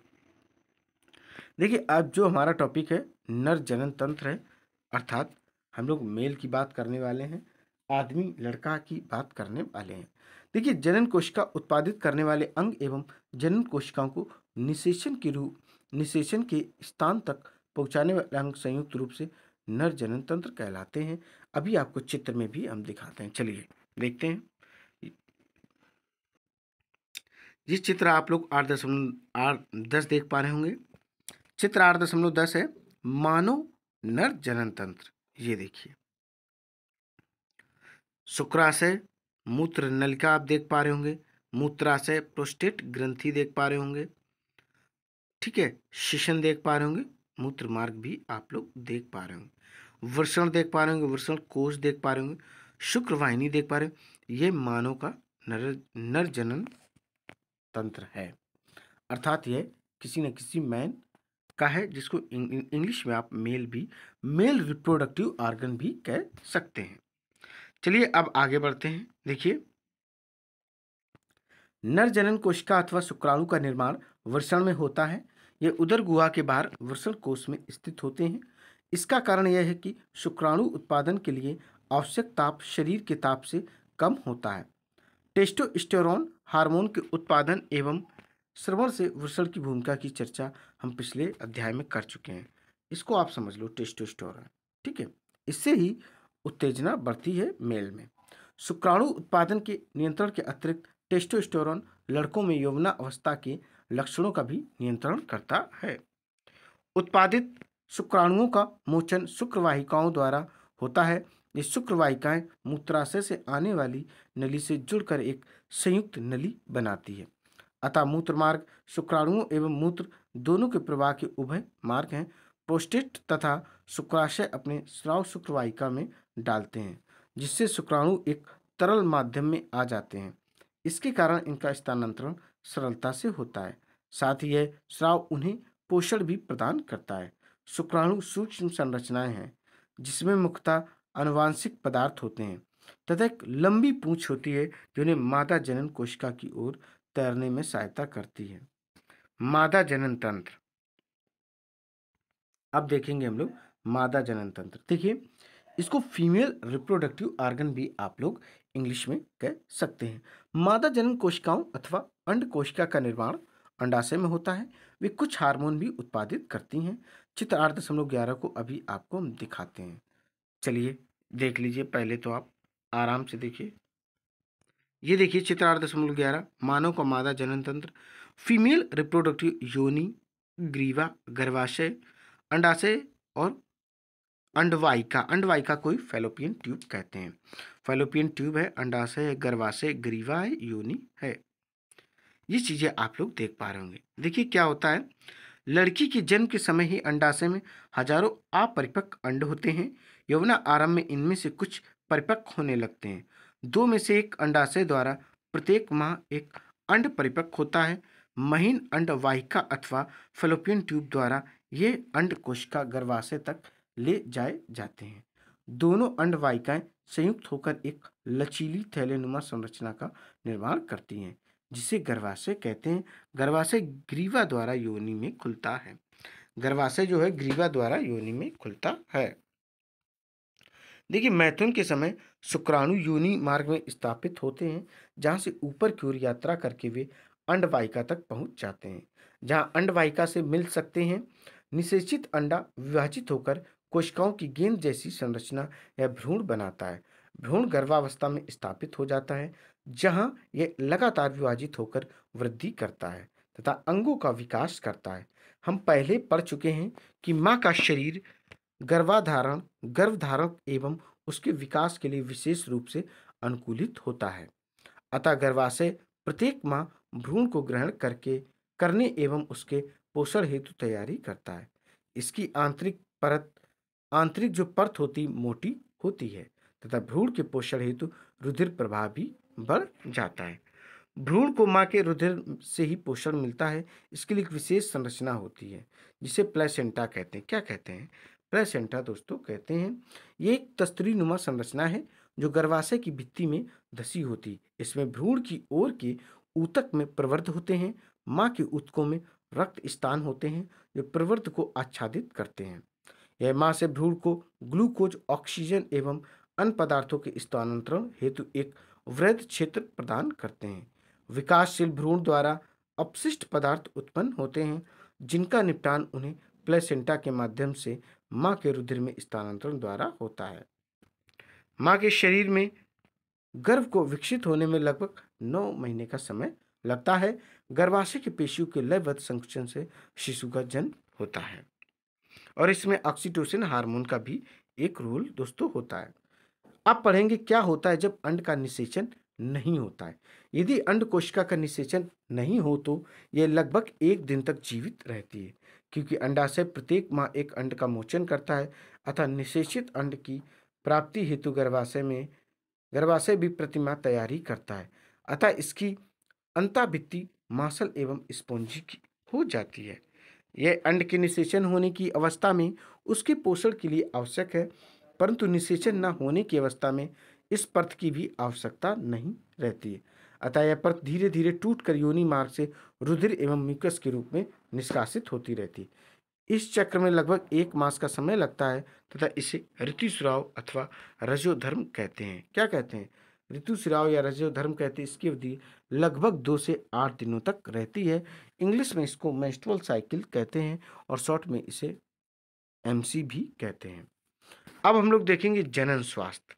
देखिए अब जो हमारा टॉपिक है नर जनन तंत्र है अर्थात हम लोग मेल की बात करने वाले हैं आदमी लड़का की बात करने वाले हैं देखिए जनन कोशिका उत्पादित करने वाले अंग एवं जनन कोशिकाओं को निशेषण के रूप निशेषण के स्थान तक पहुंचाने वाले अंग संयुक्त रूप से नर जनन तंत्र कहलाते हैं अभी आपको चित्र में भी हम दिखाते हैं चलिए देखते हैं ये चित्र आप लोग आठ दशमलव आठ दस देख पा रहे होंगे चित्र आठ दशमलव दस है मानव नर जनन तंत्र ये देखिए शुक्राशय मूत्र नलिका आप देख पा रहे होंगे मूत्राशय प्रोस्टेट ग्रंथि देख पा रहे होंगे ठीक है शिशन देख पा रहे होंगे मूत्र मार्ग भी आप लोग देख पा रहे होंगे वृषण देख पा रहे होंगे वृषण कोष देख पा रहे होंगे शुक्रवाहिनी देख पा रहे होंगे ये मानव का नर नर जनन तंत्र है अर्थात यह किसी न किसी मैन का है जिसको इंग्लिश में आप मेल भी मेल रिप्रोडक्टिव ऑर्गन भी कह सकते हैं चलिए अब आगे बढ़ते हैं देखिए नर जनन कोशिका अथवा शुक्राणु का निर्माण वर्षण में होता है ये उदर गुहा के बाहर वर्षण कोष में स्थित होते हैं इसका कारण यह है कि शुक्राणु उत्पादन के लिए आवश्यक ताप शरीर के ताप से कम होता है टेस्टोस्टेरोन हार्मोन के उत्पादन एवं श्रवण से वृषण की भूमिका की चर्चा हम पिछले अध्याय में कर चुके हैं इसको आप समझ लो टेस्टोस्टेरोन ठीक है इससे ही उत्तेजना बढ़ती है मेल में शुक्राणु उत्पादन के नियंत्रण के अतिरिक्त टेस्टोस्टेरोन लड़कों में यौवना अवस्था के लक्षणों का भी नियंत्रण करता है उत्पादित शुक्राणुओं का मोचन शुक्रवाहिकाओं द्वारा होता है ये शुक्रवाहिकाएं मूत्राशय से आने वाली नली से जुड़कर एक संयुक्त नली बनाती है अतः मूत्र मार्ग शुक्राणुओं एवं मूत्र दोनों के प्रवाह के उभय मार्ग हैं प्रोस्टेट तथा शुक्राशय अपने श्राव शुक्रवाहिका में डालते हैं जिससे शुक्राणु एक तरल माध्यम में आ जाते हैं इसके कारण इनका स्थानांतरण सरलता से होता है साथ ही यह श्राव उन्हें पोषण भी प्रदान करता है शुक्राणु सूक्ष्म संरचनाएं हैं जिसमें मुख्यतः अनुवांशिक पदार्थ होते हैं तथा एक लंबी पूंछ होती है जिन्हें मादा जनन कोशिका की ओर तैरने में सहायता करती है मादा जनन तंत्र अब देखेंगे हम लोग मादा जनन तंत्र देखिए इसको फीमेल रिप्रोडक्टिव आर्गन भी आप लोग इंग्लिश में कह सकते हैं मादा जनन कोशिकाओं अथवा अंड कोशिका का निर्माण अंडाशय में होता है वे कुछ हार्मोन भी उत्पादित करती हैं चित्र आठ दशमलव ग्यारह को अभी आपको हम दिखाते हैं चलिए देख लीजिए पहले तो आप आराम से देखिए ये देखिए चित्र आठ दशमलव ग्यारह मानव का मादा जनन तंत्र फीमेल रिप्रोडक्टिव योनि ग्रीवा गर्भाशय अंडाशय और अंडवाइका अंडवाइका कोई फेलोपियन ट्यूब कहते हैं फेलोपियन ट्यूब है अंडाशय है गर्भाशय ग्रीवा है योनि है ये चीज़ें आप लोग देख पा रहे होंगे देखिए क्या होता है लड़की के जन्म के समय ही अंडाशय में हजारों अपरिपक्व अंड होते हैं यौवना आरंभ में इनमें से कुछ परिपक्व होने लगते हैं दो में से एक अंडाशय द्वारा प्रत्येक माह एक अंड परिपक्व होता है महीन अंड वाहिका अथवा फलोपियन ट्यूब द्वारा ये अंड कोशिका गर्भाशय तक ले जाए जाते हैं दोनों अंड संयुक्त होकर एक लचीली थैलेनुमा संरचना का निर्माण करती हैं जिसे गर्भाशय कहते हैं गर्भाशय ग्रीवा द्वारा योनि में खुलता है गर्भाशय जो है ग्रीवा द्वारा योनि में खुलता है देखिए मैथुन के समय शुक्राणु योनि मार्ग में स्थापित होते हैं जहाँ से ऊपर की ओर यात्रा करके वे अंडवाहिका तक पहुँच जाते हैं जहाँ अंडवाहिका से मिल सकते हैं निषेचित अंडा विभाजित होकर कोशिकाओं की गेंद जैसी संरचना या भ्रूण बनाता है भ्रूण गर्भावस्था में स्थापित हो जाता है जहाँ यह लगातार विभाजित होकर वृद्धि करता है तथा अंगों का विकास करता है हम पहले पढ़ चुके हैं कि माँ का शरीर गर्भाधारण गर्भधारण एवं उसके विकास के लिए विशेष रूप से अनुकूलित होता है अतः गर्भाशय प्रत्येक माँ भ्रूण को ग्रहण करके करने एवं उसके पोषण हेतु तैयारी करता है इसकी आंतरिक परत आंतरिक जो परत होती मोटी होती है तथा भ्रूण के पोषण हेतु रुधिर प्रभाव भी बढ़ जाता है भ्रूण को माँ के रुधिर से ही पोषण मिलता है इसके लिए एक विशेष संरचना होती है जिसे प्लेसेंटा कहते हैं क्या कहते हैं प्लेसेंटा दोस्तों कहते हैं ये एक तस्तरी नुमा संरचना है जो गर्भाशय की भित्ति में धसी होती इसमें भ्रूण की ओर के ऊतक में प्रवर्ध होते हैं माँ के ऊतकों में रक्त स्थान होते हैं जो प्रवृत्त को आच्छादित करते हैं यह माँ से भ्रूण को ग्लूकोज ऑक्सीजन एवं अन्य पदार्थों के स्थानांतरण हेतु एक वृद्ध क्षेत्र प्रदान करते हैं विकासशील भ्रूण द्वारा अपशिष्ट पदार्थ उत्पन्न होते हैं जिनका निपटान उन्हें प्लेसेंटा के माध्यम से माँ के रुधिर में स्थानांतरण द्वारा होता है माँ के शरीर में गर्भ को विकसित होने में लगभग नौ महीने का समय लगता है गर्भाशय की पेशियों के लयबद्ध संकुचन से शिशु का जन्म होता है और इसमें ऑक्सीटोसिन हार्मोन का भी एक रोल दोस्तों होता है आप पढ़ेंगे क्या होता है जब अंड का निषेचन नहीं होता है यदि अंड कोशिका का निषेचन नहीं हो तो यह लगभग एक दिन तक जीवित रहती है क्योंकि अंडाशय प्रत्येक माह एक अंड का मोचन करता है अतः निषेचित अंड की प्राप्ति हेतु गर्भाशय में गर्भाशय भी प्रतिमा तैयारी करता है अतः इसकी अंताभित्ति मांसल एवं स्पोंजी की हो जाती है यह अंड के निषेचन होने की अवस्था में उसके पोषण के लिए आवश्यक है परंतु निषेचन न होने की अवस्था में इस पर्थ की भी आवश्यकता नहीं रहती है अतः यह पर्थ धीरे धीरे टूट कर योनि मार्ग से रुधिर एवं म्यूकस के रूप में निष्कासित होती रहती इस चक्र में लगभग एक मास का समय लगता है तथा इसे ऋतु सुराव अथवा रजोधर्म कहते हैं क्या कहते हैं ऋतु या रजोधर्म कहते हैं इसकी अवधि लगभग दो से आठ दिनों तक रहती है इंग्लिश में इसको मेस्ट्रल साइकिल कहते हैं और शॉर्ट में इसे एम भी कहते हैं अब हम लोग देखेंगे जनन स्वास्थ्य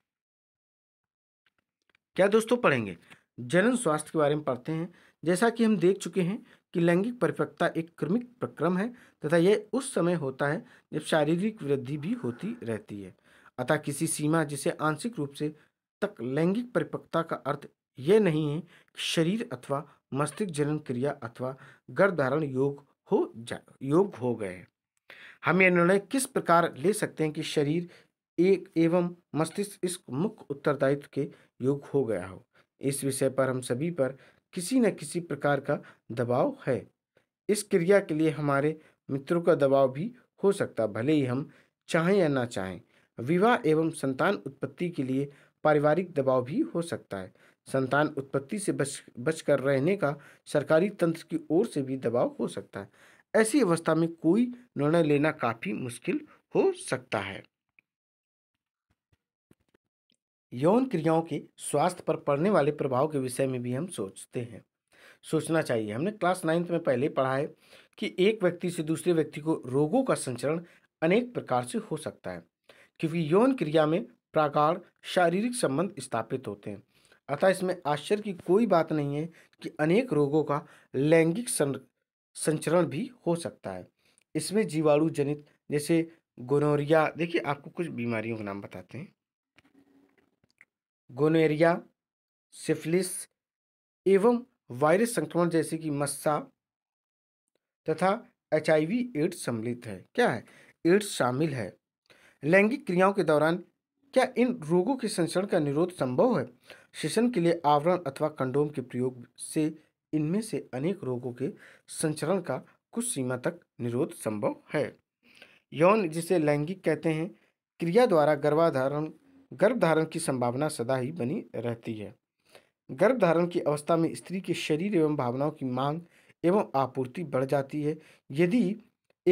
क्या दोस्तों पढ़ेंगे जनन स्वास्थ्य के बारे में पढ़ते हैं जैसा कि हम देख चुके हैं कि लैंगिक परिपक्वता एक क्रमिक प्रक्रम है तथा यह उस समय होता है जब शारीरिक वृद्धि भी होती रहती है अतः किसी सीमा जिसे आंशिक रूप से तक लैंगिक परिपक्वता का अर्थ यह नहीं है कि शरीर अथवा मस्तिष्क जनन क्रिया अथवा गर्भधारण योग हो जा योग हो गए हम यह निर्णय किस प्रकार ले सकते हैं कि शरीर एक एवं मस्तिष्क इस मुख्य उत्तरदायित्व के योग हो गया हो इस विषय पर हम सभी पर किसी न किसी प्रकार का दबाव है इस क्रिया के लिए हमारे मित्रों का दबाव भी हो सकता भले ही हम चाहें या ना चाहें विवाह एवं संतान उत्पत्ति के लिए पारिवारिक दबाव भी हो सकता है संतान उत्पत्ति से बच बचकर रहने का सरकारी तंत्र की ओर से भी दबाव हो सकता है ऐसी अवस्था में कोई निर्णय लेना काफ़ी मुश्किल हो सकता है यौन क्रियाओं के स्वास्थ्य पर पड़ने वाले प्रभाव के विषय में भी हम सोचते हैं सोचना चाहिए हमने क्लास नाइन्थ में पहले पढ़ा है कि एक व्यक्ति से दूसरे व्यक्ति को रोगों का संचरण अनेक प्रकार से हो सकता है क्योंकि यौन क्रिया में प्रागाढ़ शारीरिक संबंध स्थापित होते हैं अतः इसमें आश्चर्य की कोई बात नहीं है कि अनेक रोगों का लैंगिक संचरण भी हो सकता है इसमें जीवाणु जनित जैसे गोनोरिया देखिए आपको कुछ बीमारियों का नाम बताते हैं गोनेरिया सिफिलिस एवं वायरस संक्रमण जैसे कि मस्सा तथा एच एड्स सम्मिलित है क्या है एड्स शामिल है लैंगिक क्रियाओं के दौरान क्या इन रोगों के संचरण का निरोध संभव है शिशन के लिए आवरण अथवा कंडोम के प्रयोग से इनमें से अनेक रोगों के संचरण का कुछ सीमा तक निरोध संभव है यौन जिसे लैंगिक कहते हैं क्रिया द्वारा गर्भाधारण गर्भधारण की संभावना सदा ही बनी रहती है गर्भधारण की अवस्था में स्त्री के शरीर एवं भावनाओं की मांग एवं आपूर्ति बढ़ जाती है यदि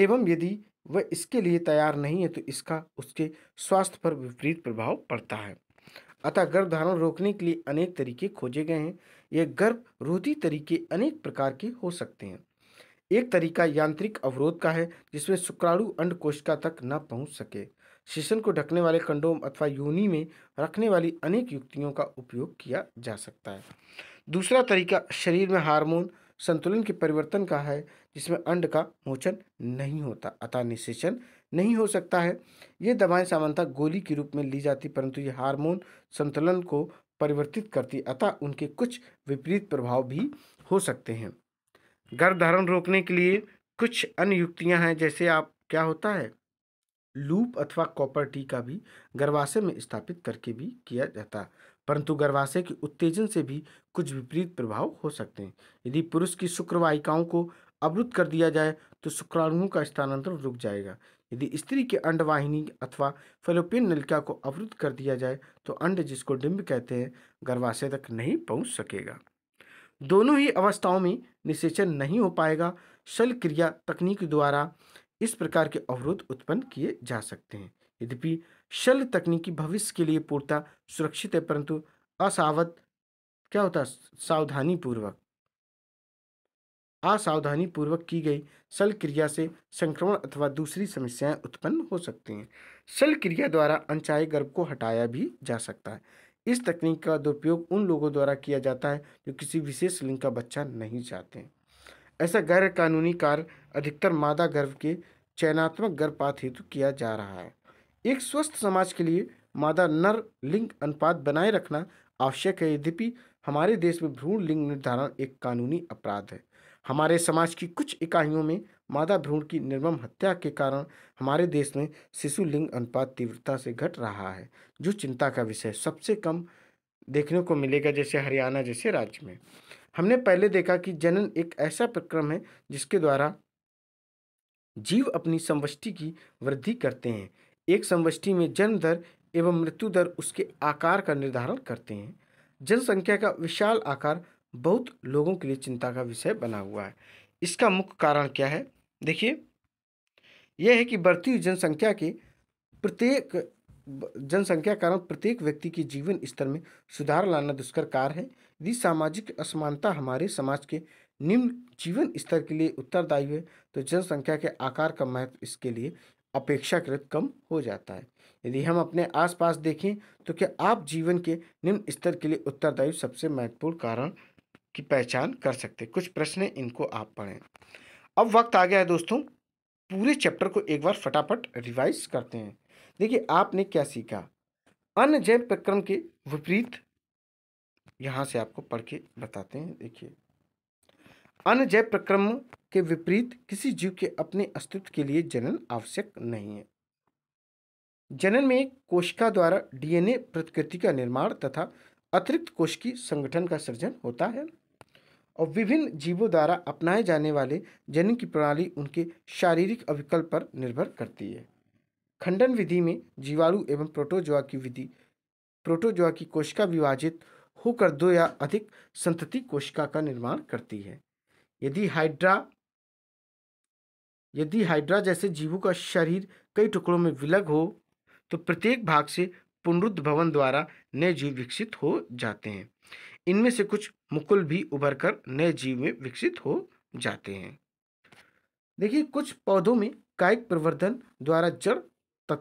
एवं यदि वह इसके लिए तैयार नहीं है तो इसका उसके स्वास्थ्य पर विपरीत प्रभाव पड़ता है अतः गर्भधारण रोकने के लिए अनेक तरीके खोजे गए हैं यह गर्भ रोधी तरीके अनेक प्रकार के हो सकते हैं एक तरीका यांत्रिक अवरोध का है जिसमें शुक्राणु अंड कोशिका तक न पहुंच सके शीशन को ढकने वाले कंडोम अथवा योनि में रखने वाली अनेक युक्तियों का उपयोग किया जा सकता है दूसरा तरीका शरीर में हार्मोन संतुलन के परिवर्तन का है जिसमें अंड का मोचन नहीं होता अतः निषेचन नहीं हो सकता है ये दवाएं सामान्यतः गोली के रूप में ली जाती परंतु ये हार्मोन संतुलन को परिवर्तित करती अतः उनके कुछ विपरीत प्रभाव भी हो सकते हैं गर्भ धारण रोकने के लिए कुछ अन्य युक्तियां हैं जैसे आप क्या होता है लूप अथवा कॉपर टी का भी गर्भाशय में स्थापित करके भी किया जाता परंतु गर्भाशय के उत्तेजन से भी कुछ विपरीत प्रभाव हो सकते हैं यदि पुरुष की शुक्रवाहिकाओं को अवरुद्ध कर दिया जाए तो शुक्राणुओं का स्थानांतरण रुक जाएगा यदि स्त्री के अंडवाहिनी अथवा फेलोपियन नलिका को अवरुद्ध कर दिया जाए तो अंड जिसको डिम्ब कहते हैं गर्भाशय तक नहीं पहुंच सकेगा दोनों ही अवस्थाओं में निषेचन नहीं हो पाएगा शल क्रिया तकनीक द्वारा इस प्रकार के अवरोध उत्पन्न किए जा सकते हैं यद्यपि शल्य तकनीकी भविष्य के लिए पूर्णता सुरक्षित है परंतु असावत क्या होता है सावधानी पूर्वक असावधानी पूर्वक की गई शल क्रिया से संक्रमण अथवा दूसरी समस्याएं उत्पन्न हो सकती हैं शल क्रिया द्वारा अनचाहे गर्भ को हटाया भी जा सकता है इस तकनीक का दुरुपयोग उन लोगों द्वारा किया जाता है जो किसी विशेष लिंग का बच्चा नहीं चाहते हैं ऐसा गैरकानूनी कार्य अधिकतर मादा गर्भ के चयनात्मक गर्भपात हेतु किया जा रहा है एक स्वस्थ समाज के लिए मादा नर लिंग अनुपात बनाए रखना आवश्यक है यद्यपि हमारे देश में भ्रूण लिंग निर्धारण एक कानूनी अपराध है हमारे समाज की कुछ इकाइयों में मादा भ्रूण की निर्मम हत्या के कारण हमारे देश में शिशु लिंग अनुपात तीव्रता से घट रहा है जो चिंता का विषय सबसे कम देखने को मिलेगा जैसे हरियाणा जैसे राज्य में हमने पहले देखा कि जनन एक ऐसा प्रक्रम है जिसके द्वारा जीव अपनी समवष्टि की वृद्धि करते हैं एक समवष्टि में जन्म दर एवं मृत्यु दर उसके आकार का निर्धारण करते हैं जनसंख्या का विशाल आकार बहुत लोगों के लिए चिंता का विषय बना हुआ है इसका मुख्य कारण क्या है देखिए यह है कि बढ़ती हुई जनसंख्या के प्रत्येक जनसंख्या कारण प्रत्येक व्यक्ति के जीवन स्तर में सुधार लाना दुष्कर कार्य है यदि सामाजिक असमानता हमारे समाज के निम्न जीवन स्तर के लिए उत्तरदायी है तो जनसंख्या के आकार का महत्व इसके लिए अपेक्षाकृत कम हो जाता है यदि हम अपने आसपास देखें तो क्या आप जीवन के निम्न स्तर के लिए उत्तरदायी सबसे महत्वपूर्ण कारण की पहचान कर सकते कुछ प्रश्न इनको आप पढ़ें अब वक्त आ गया है दोस्तों पूरे चैप्टर को एक बार फटाफट रिवाइज करते हैं देखिए आपने क्या सीखा अन्य जैव प्रक्रम के विपरीत यहाँ से आपको पढ़ के बताते हैं देखिए अन्य जैव प्रक्रम के विपरीत किसी जीव के अपने अस्तित्व के लिए जनन आवश्यक नहीं है जनन में कोशिका द्वारा डीएनए प्रतिकृति का निर्माण तथा अतिरिक्त कोशिकी संगठन का सृजन होता है और विभिन्न जीवों द्वारा अपनाए जाने वाले जनन की प्रणाली उनके शारीरिक अविकल्प पर निर्भर करती है खंडन विधि में जीवाणु एवं प्रोटोजोआ की विधि प्रोटोजोआ की कोशिका विभाजित होकर दो या अधिक संतति कोशिका का निर्माण करती है यदि हाइड्रा यदि हाइड्रा जैसे जीवों का शरीर कई टुकड़ों में विलग हो तो प्रत्येक भाग से भवन द्वारा नए जीव विकसित हो जाते हैं इनमें से कुछ मुकुल भी उभर कर नए जीव में विकसित हो जाते हैं देखिए कुछ पौधों में कायिक प्रवर्धन द्वारा जड़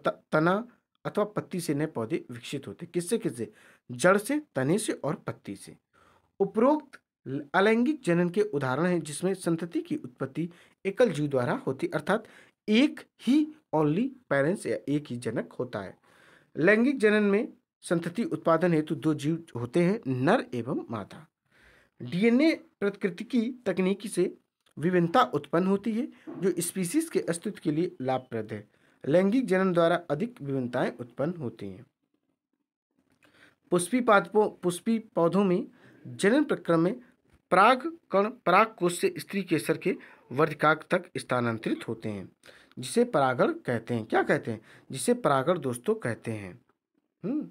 तना अथवा पत्ती से नए पौधे विकसित होते किससे किससे जड़ से तने से और पत्ती से उपरोक्त अलैंगिक जनन के उदाहरण हैं जिसमें संतति की उत्पत्ति एकल जीव द्वारा होती अर्थात एक ही ओनली पेरेंट्स या एक ही जनक होता है लैंगिक जनन में संतति उत्पादन हेतु दो जीव होते हैं नर एवं मादा डीएनए प्रकृति की तकनीकी से विभिन्नता उत्पन्न होती है जो स्पीसीज के अस्तित्व के लिए लाभप्रद है लैंगिक जनन द्वारा अधिक विभिन्नताएं उत्पन्न होती हैं पुष्पी पादपों पुष्पी पौधों में जनन प्रक्रम में पराग कण पराग कोष से स्त्री केसर के वर्धकाक तक स्थानांतरित होते हैं जिसे परागण कहते हैं क्या कहते हैं जिसे परागण दोस्तों कहते हैं हम्म।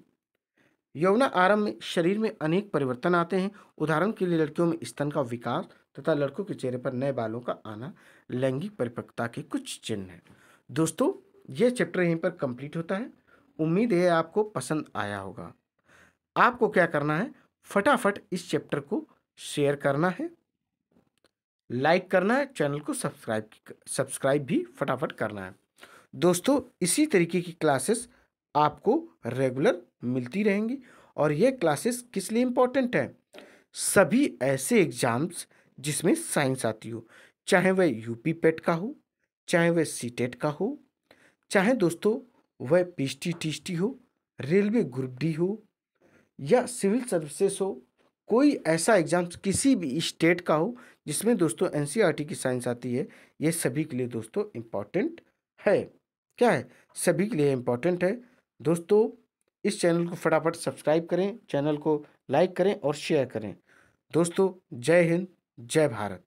यौना आरंभ में शरीर में अनेक परिवर्तन आते हैं उदाहरण के लिए लड़कियों में स्तन का विकास तथा लड़कों के चेहरे पर नए बालों का आना लैंगिक परिपक्वता के कुछ चिन्ह हैं दोस्तों ये चैप्टर यहीं पर कंप्लीट होता है उम्मीद है आपको पसंद आया होगा आपको क्या करना है फटाफट इस चैप्टर को शेयर करना है लाइक करना है चैनल को सब्सक्राइब सब्सक्राइब भी फटाफट करना है दोस्तों इसी तरीके की क्लासेस आपको रेगुलर मिलती रहेंगी और ये क्लासेस किस लिए इम्पॉर्टेंट है सभी ऐसे एग्ज़ाम्स जिसमें साइंस आती हो चाहे वह यूपी पेट का हो चाहे वह सी टेट का हो चाहे दोस्तों वह पीएचटी टीएचटी हो रेलवे ग्रुप डी हो या सिविल सर्विसेज हो कोई ऐसा एग्ज़ाम किसी भी स्टेट का हो जिसमें दोस्तों एनसीईआरटी की साइंस आती है ये सभी के लिए दोस्तों इम्पॉर्टेंट है क्या है सभी के लिए इम्पॉर्टेंट है दोस्तों इस चैनल को फटाफट सब्सक्राइब करें चैनल को लाइक करें और शेयर करें दोस्तों जय हिंद जय भारत